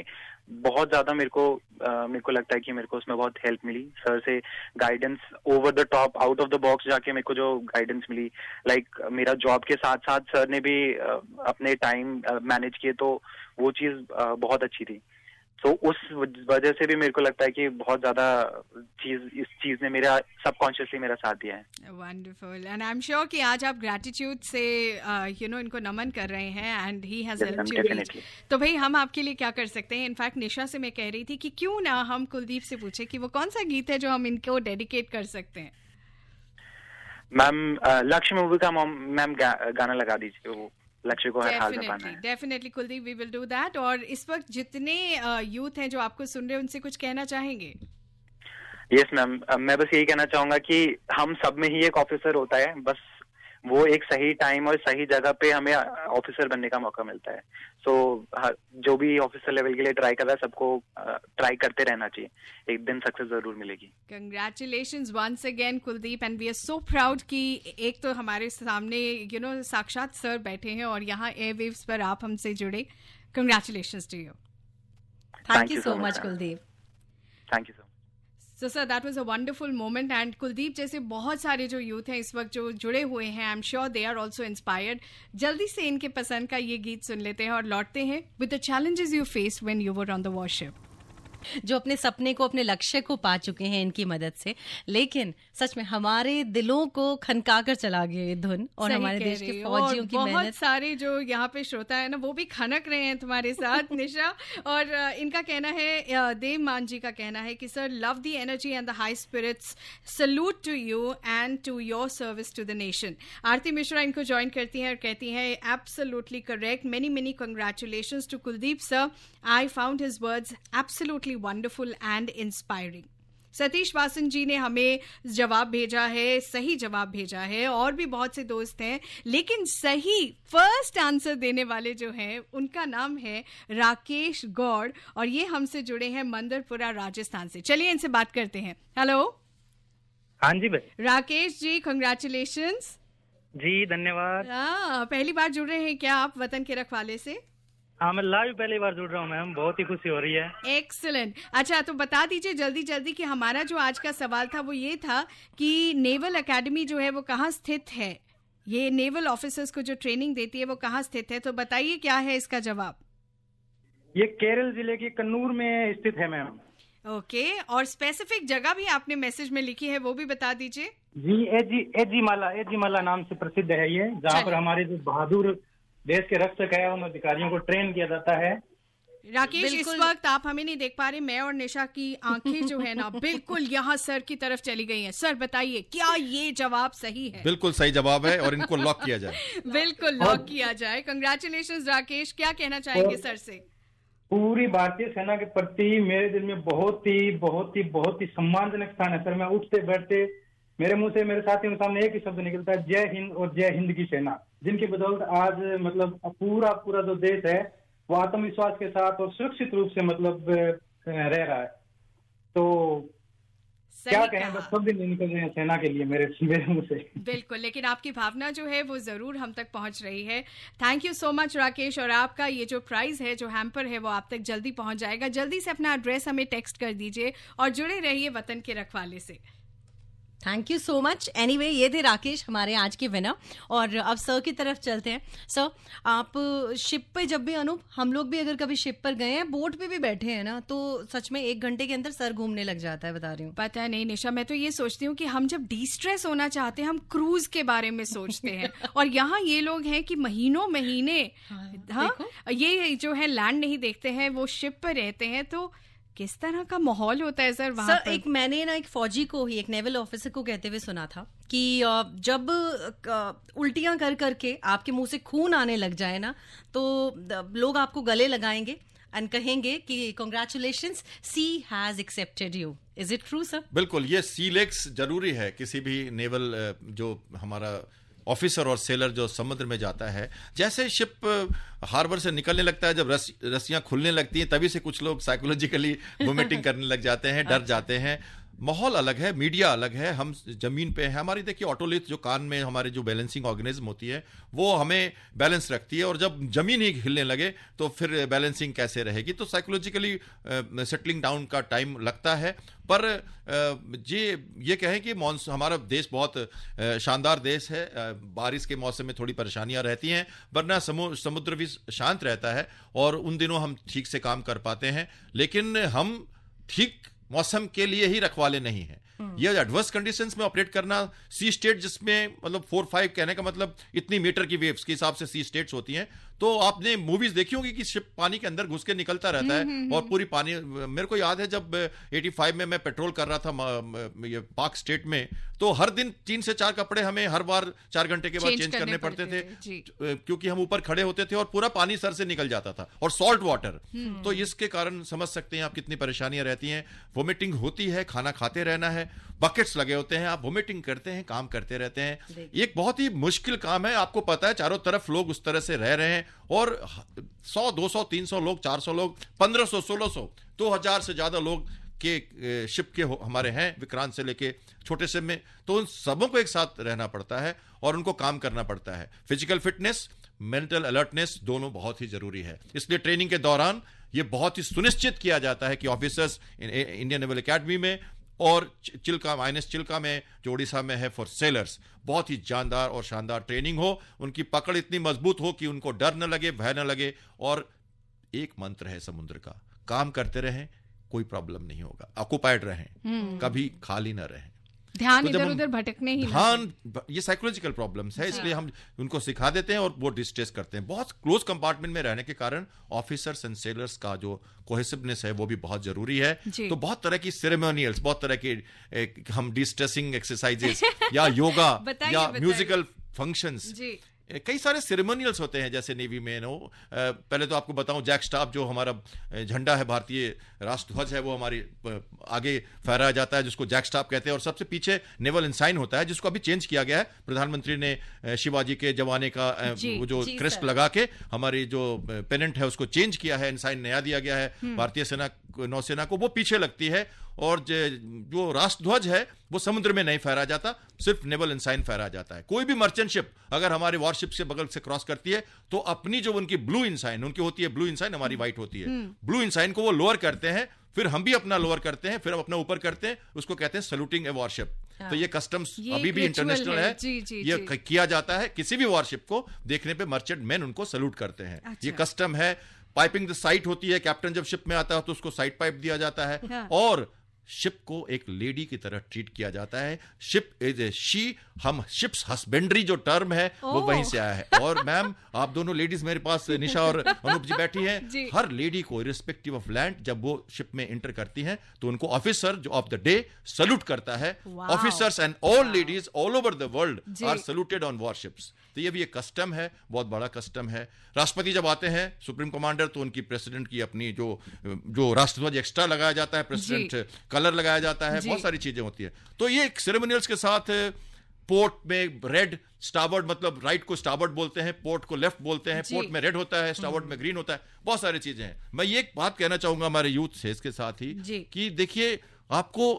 बहुत ज्यादा मेरे को uh, मेरे को लगता है कि मेरे को उसमें बहुत हेल्प मिली सर से guidance over the top out of the box जाके मेरे को जो गाइडेंस मिली लाइक like, uh, मेरा जॉब के साथ साथ सर ने भी uh, अपने टाइम मैनेज uh, किए तो वो चीज़ uh, बहुत अच्छी थी तो उस वजह से भी मेरे को लगता है कि बहुत ज्यादा चीज इस चीज ने मेरा सबकॉन्शियसली मेरा साथ दिया है wonderful and I am sure कि आज आप ग्रेटिट्यूड से you uh, know you know, इनको नमन कर रहे हैं and he has helped you तो भाई हम आपके लिए क्या कर सकते हैं इनफैक्ट निशा से मैं कह रही थी कि क्यों ना हम कुलदीप से पूछे कि वो कौन सा गीत है जो हम इनको डेडिकेट कर सकते हैं मैम uh, लक्ष्मी मूवी का मैम गा, गाना लगा दीजिए वो लक्ष्य को हर हाल में पाना है definitely Kuldeep we will do that और इस वक्त जितने यूथ हैं जो आपको सुन रहे हैं उनसे कुछ कहना चाहेंगे यस yes, मैम मैं बस यही कहना चाहूंगा कि हम सब में ही एक ऑफिसर होता है बस वो एक सही टाइम और सही जगह पे हमें ऑफिसर बनने का मौका मिलता है सो so, जो भी ऑफिसर लेवल के लिए ट्राई कर रहा है सबको ट्राई करते रहना चाहिए एक दिन सक्सेस जरूर मिलेगी congratulation once again Kuldeep and we are so proud कि एक तो हमारे सामने यू you नो know, साक्षात सर बैठे हैं और यहाँ एयरवेव्स पर आप हमसे जुड़े congratulation to you thank you so much Kuldeep thank you so sir that was a wonderful moment and Kuldeep जैसे बहुत सारे जो यूथ हैं इस वक्त जो जुड़े हुए हैं I am sure they are also inspired जल्दी से इनके पसंद का ये गीत सुन लेते हैं और लौटते हैं with the challenges you face when you were on the warship जो अपने सपने को अपने लक्ष्य को पा चुके हैं इनकी मदद से लेकिन सच में हमारे दिलों को खनका कर चला गया ये धुन और हमारे देश के फौजियों की बहुत सारे जो यहाँ पे श्रोता है ना वो भी खनक रहे हैं तुम्हारे साथ निशा और इनका कहना है देव मान जी का कहना है कि sir love the energy and the high spirits salute to you and to your service to the nation Aarti Mishra इनको ज्वाइन करती है और कहती है absolutely correct many many congratulation to Kuldeep sir I found his words absolutely very wonderful and inspiring Satish Vasan ji ने हमें जवाब भेजा है सही जवाब भेजा है और भी बहुत से दोस्त हैं लेकिन सही फर्स्ट आंसर देने वाले जो हैं उनका नाम है राकेश गौड़ और ये हमसे जुड़े हैं मंदरपुरा राजस्थान से चलिए इनसे बात करते हैं हेलो हाँ जी भाई राकेश जी कंग्रेचुलेशन जी धन्यवाद हाँ, पहली बार जुड़ रहे हैं क्या आप वतन के रखवाले से हाँ मैं लाइव पहली बार जुड़ रहा हूँ मैम बहुत ही खुशी हो रही है एक्सलेंट अच्छा तो बता दीजिए जल्दी जल्दी कि हमारा जो आज का सवाल था वो ये था कि नेवल एकेडमी जो है वो कहाँ स्थित है ये नेवल ऑफिसर्स को जो ट्रेनिंग देती है वो कहाँ स्थित है तो बताइए क्या है इसका जवाब ये केरल जिले के कन्नूर में स्थित है मैम ओके और स्पेसिफिक जगह भी आपने मैसेज में लिखी है वो भी बता दीजिए जी एजी एजी माला एजी माला नाम से प्रसिद्ध है ये जहाँ पर हमारे जो बहादुर देश के रक्त क्या उन अधिकारियों को ट्रेन किया जाता है राकेश इस वक्त आप हमें नहीं देख पा रहे मैं और निशा की आंखें जो है ना बिल्कुल यहाँ सर की तरफ चली गई हैं सर बताइए क्या ये जवाब सही है बिल्कुल सही जवाब है और इनको लॉक किया जाए बिल्कुल लॉक किया जाए कंग्रेचुलेशन राकेश क्या कहना चाहेंगे सर से पूरी भारतीय सेना के प्रति मेरे दिल में बहुत ही बहुत ही बहुत ही सम्मानजनक स्थान है सर मैं उठते बैठते मेरे मुंह से मेरे साथियों के सामने एक ही शब्द निकलता है जय हिंद और जय हिंद की सेना जिनके बदौलत आज मतलब पूरा पूरा जो देश है वो आत्मविश्वास के साथ और सुरक्षित रूप से मतलब रह रहा है तो क्या कहें बस सब दिन निकल रहे हैं सेना के लिए मेरे मेरे से बिल्कुल लेकिन आपकी भावना जो है वो जरूर हम तक पहुंच रही है thank you so much Rakesh और आपका ये जो प्राइज है जो हैम्पर है वो आप तक जल्दी पहुंच जाएगा जल्दी से अपना एड्रेस हमें टेक्स्ट कर दीजिए और जुड़े रहिए वतन के रखवाले से थैंक यू सो मच वे ये थे राकेश हमारे आज के विनर और अब सर की तरफ चलते हैं सर आप शिप पे जब भी अनुप हम लोग भी अगर कभी शिप पर गए हैं बोट पे भी बैठे हैं ना तो सच में एक घंटे के अंदर सर घूमने लग जाता है बता रही हूँ पता है नहीं निशा मैं तो ये सोचती हूँ कि हम जब डिस्ट्रेस होना चाहते हैं हम क्रूज के बारे में सोचते हैं और यहाँ ये लोग हैं कि महीनों महीने हाँ, हाँ ये जो है लैंड नहीं देखते हैं वो शिप पर रहते हैं तो किस तरह का माहौल होता है सर वहाँ सर एक मैंने ना एक फौजी को ही एक नेवल ऑफिसर को कहते हुए सुना था कि जब उल्टियां कर करके आपके मुंह से खून आने लग जाए ना तो लोग आपको गले लगाएंगे एंड कहेंगे कि congratulation she has accepted you is it true sir बिल्कुल ये सी लेक्स जरूरी है किसी भी नेवल जो हमारा ऑफिसर और सेलर जो समुद्र में जाता है जैसे शिप हार्बर से निकलने लगता है जब रस खुलने लगती हैं तभी से कुछ लोग साइकोलॉजिकली वोमिटिंग करने लग जाते हैं डर जाते हैं माहौल अलग है मीडिया अलग है हम जमीन पे हैं हमारी देखिए ऑटोलिथ जो कान में हमारे जो बैलेंसिंग ऑर्गेनिज्म होती है वो हमें बैलेंस रखती है और जब जमीन ही हिलने लगे तो फिर बैलेंसिंग कैसे रहेगी तो साइकोलॉजिकली सेटलिंग डाउन का टाइम लगता है पर ये ये कहें कि मॉनसून हमारा देश बहुत शानदार देश है बारिश के मौसम में थोड़ी परेशानियां रहती हैं वरना समुद्र भी शांत रहता है और उन दिनों हम ठीक से काम कर पाते हैं लेकिन हम ठीक मौसम के लिए ही रखवाले नहीं हैं Hmm. ये एडवर्स कंडीशन में ऑपरेट करना सी स्टेट जिसमें मतलब फोर फाइव कहने का मतलब इतनी मीटर की वेव्स के हिसाब से सी स्टेट्स होती हैं तो आपने मूवीज देखी होगी कि शिप पानी के अंदर घुस के निकलता रहता hmm, है hmm, और पूरी पानी मेरे को याद है जब 85 में मैं पेट्रोल कर रहा था ये पाक स्टेट में तो हर दिन तीन से चार कपड़े हमें हर बार चार घंटे के बाद चेंज, चेंज करने पड़ते थे, थे क्योंकि हम ऊपर खड़े होते थे और पूरा पानी सर से निकल जाता था और सॉल्ट वाटर तो इसके कारण समझ सकते हैं आप कितनी परेशानियां रहती हैं वोमिटिंग होती है खाना खाते रहना है हैं बकेट्स लगे होते हैं आप वोमिटिंग करते हैं काम करते रहते हैं एक बहुत ही मुश्किल काम है आपको पता है चारों तरफ लोग उस तरह से रह रहे हैं और 100 200 300 लोग 400 लोग 1500 1600 2000 से ज़्यादा लोग के शिप के हमारे हैं विक्रांत से लेके छोटे से में तो उन सबों को एक साथ रहना पड़ता है और उनको काम करना पड़ता है फिजिकल फिटनेस मेंटल अलर्टनेस दोनों बहुत ही जरूरी है इसलिए ट्रेनिंग के दौरान ये बहुत ही सुनिश्चित किया जाता है कि ऑफिसर्स इंडियन नेवल अकेडमी में और चिल्का माइनस चिल्का में जो उड़ीसा में है फॉर सेलर्स बहुत ही जानदार और शानदार ट्रेनिंग हो उनकी पकड़ इतनी मजबूत हो कि उनको डर न लगे भय न लगे और एक मंत्र है समुद्र का काम करते रहें कोई प्रॉब्लम नहीं होगा ऑक्यूपाइड रहें हम्म। कभी खाली ना रहें ध्यान तो इधर उधर भटकने ही ध्यान ये साइकोलॉजिकल प्रॉब्लम्स है इसलिए हाँ। हम उनको सिखा देते हैं और वो डिस्ट्रेस करते हैं बहुत क्लोज कंपार्टमेंट में रहने के कारण ऑफिसर्स एंड सेलर्स का जो कोहेसिवनेस है वो भी बहुत जरूरी है तो बहुत तरह की सेरेमोनियल्स बहुत तरह की हम डिस्ट्रेसिंग एक्सरसाइजेस या योगा या म्यूजिकल फंक्शंस कई सारे सेरेमोनियल्स होते हैं जैसे नेवी में नो पहले तो आपको बताऊं जैक स्टाफ जो हमारा झंडा है भारतीय राष्ट्रध्वज है वो हमारी आगे फहराया जाता है जिसको जैक स्टाफ कहते हैं और सबसे पीछे नेवल इंसाइन होता है जिसको अभी चेंज किया गया है प्रधानमंत्री ने शिवाजी के जमाने का वो जो क्रिस्ट लगा के हमारी जो पेनेंट है उसको चेंज किया है इंसाइन नया दिया गया है हम्म। भारतीय सेना नौसेना को वो पीछे लगती है और जो राष्ट्रध्वज है वो समुद्र में नहीं फहरा जाता सिर्फ नेवल इंसाइन फहरा जाता है कोई भी मर्चेंट शिप अगर हमारे वॉरशिप से बगल से क्रॉस करती है तो अपनी जो उनकी ब्लू इंसाइन उनकी होती है ब्लू इंसाइन हमारी व्हाइट होती है ब्लू हम्म। इंसाइन को वो लोअर करते हैं फिर हम भी अपना लोअर करते हैं फिर हम अपना ऊपर करते हैं उसको कहते हैं सल्यूटिंग ए वॉरशिप तो ये कस्टम्स अभी भी इंटरनेशनल है, है जी, जी, ये जी. किया जाता है किसी भी वॉरशिप को देखने पे मर्चेंट मैन उनको सल्यूट करते हैं अच्छा। ये कस्टम है पाइपिंग द साइट होती है कैप्टन जब शिप में आता है तो उसको साइट पाइप दिया जाता है हाँ। और शिप को एक लेडी की तरह ट्रीट किया जाता है शिप इज ए शी हम शिप्स हस्बेंड्री जो टर्म है वो oh. वहीं से आया है और मैम आप दोनों लेडीज मेरे पास निशा और अनूप जी बैठी हैं हर लेडी को रिस्पेक्टिव ऑफ लैंड जब वो शिप में एंटर करती हैं तो उनको ऑफिसर जो ऑफ द डे सल्यूट करता है officers and all ladies all over the world are saluted on warships तो ये भी एक कस्टम है बहुत बड़ा कस्टम है राष्ट्रपति जब आते हैं सुप्रीम कमांडर तो उनकी प्रेसिडेंट की अपनी जो जो राष्ट्रध्वज एक्स्ट्रा लगाया जाता है प्रेसिडेंट कलर लगाया जाता है बहुत सारी चीजें होती है तो ये सेरेमोनियल्स के साथ पोर्ट में रेड स्टावर्ड मतलब राइट को स्टावर्ड बोलते हैं पोर्ट को लेफ्ट बोलते हैं पोर्ट में रेड होता है स्टावर्ड में ग्रीन होता है बहुत सारी चीजें हैं मैं ये एक बात कहना चाहूंगा हमारे यूथ से इसके साथ ही कि देखिए आपको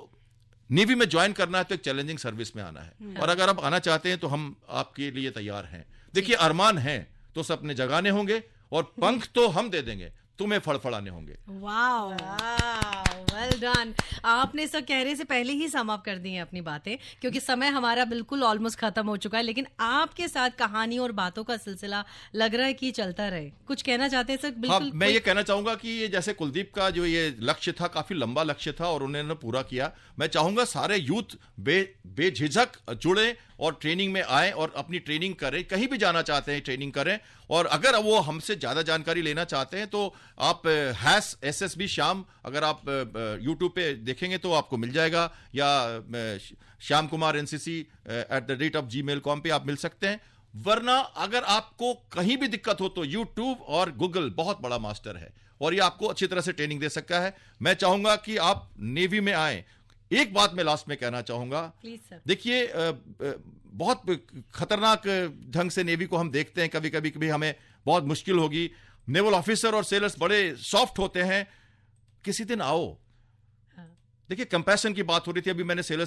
नेवी में ज्वाइन करना है तो एक चैलेंजिंग सर्विस में आना है hmm. और अगर आप आना चाहते हैं तो हम आपके लिए तैयार हैं देखिए अरमान है तो सपने जगाने होंगे और पंख तो हम दे देंगे तुम्हें फड़फड़ाने होंगे वाह वेल डन आपने सब कहने से पहले ही समाप्त कर दी है अपनी बातें क्योंकि समय हमारा बिल्कुल ऑलमोस्ट खत्म हो चुका है लेकिन आपके साथ कहानी और बातों का सिलसिला लग रहा है कि चलता रहे कुछ कहना चाहते हैं सर हाँ, बिल्कुल हाँ, मैं ये कहना चाहूंगा कि ये जैसे कुलदीप का जो ये लक्ष्य था काफी लंबा लक्ष्य था और उन्होंने पूरा किया मैं चाहूंगा सारे यूथ बे बेझिझक जुड़े और ट्रेनिंग में आए और अपनी ट्रेनिंग करें कहीं भी जाना चाहते हैं ट्रेनिंग करें और अगर वो हमसे ज़्यादा जानकारी लेना चाहते हैं तो आप hash S S B Shyam अगर आप यूट्यूब पे देखेंगे तो आपको मिल जाएगा या Shyam Kumar N C C at the rate of Gmail com पर आप मिल सकते हैं वरना अगर आपको कहीं भी दिक्कत हो तो यूट्यूब और गूगल बहुत बड़ा मास्टर है और ये आपको अच्छी तरह से ट्रेनिंग दे सकता है मैं चाहूंगा कि आप नेवी में आए एक बात मैं लास्ट में कहना चाहूंगा देखिए बहुत खतरनाक ढंग से नेवी को हम देखते हैं कभी कभी कभी हमें बहुत मुश्किल होगी नेवल ऑफिसर और सेलर्स बड़े सॉफ्ट होते हैं किसी दिन आओ हाँ। देखिए कंपैशन की बात हो रही थी अभी मैंने सेलर्स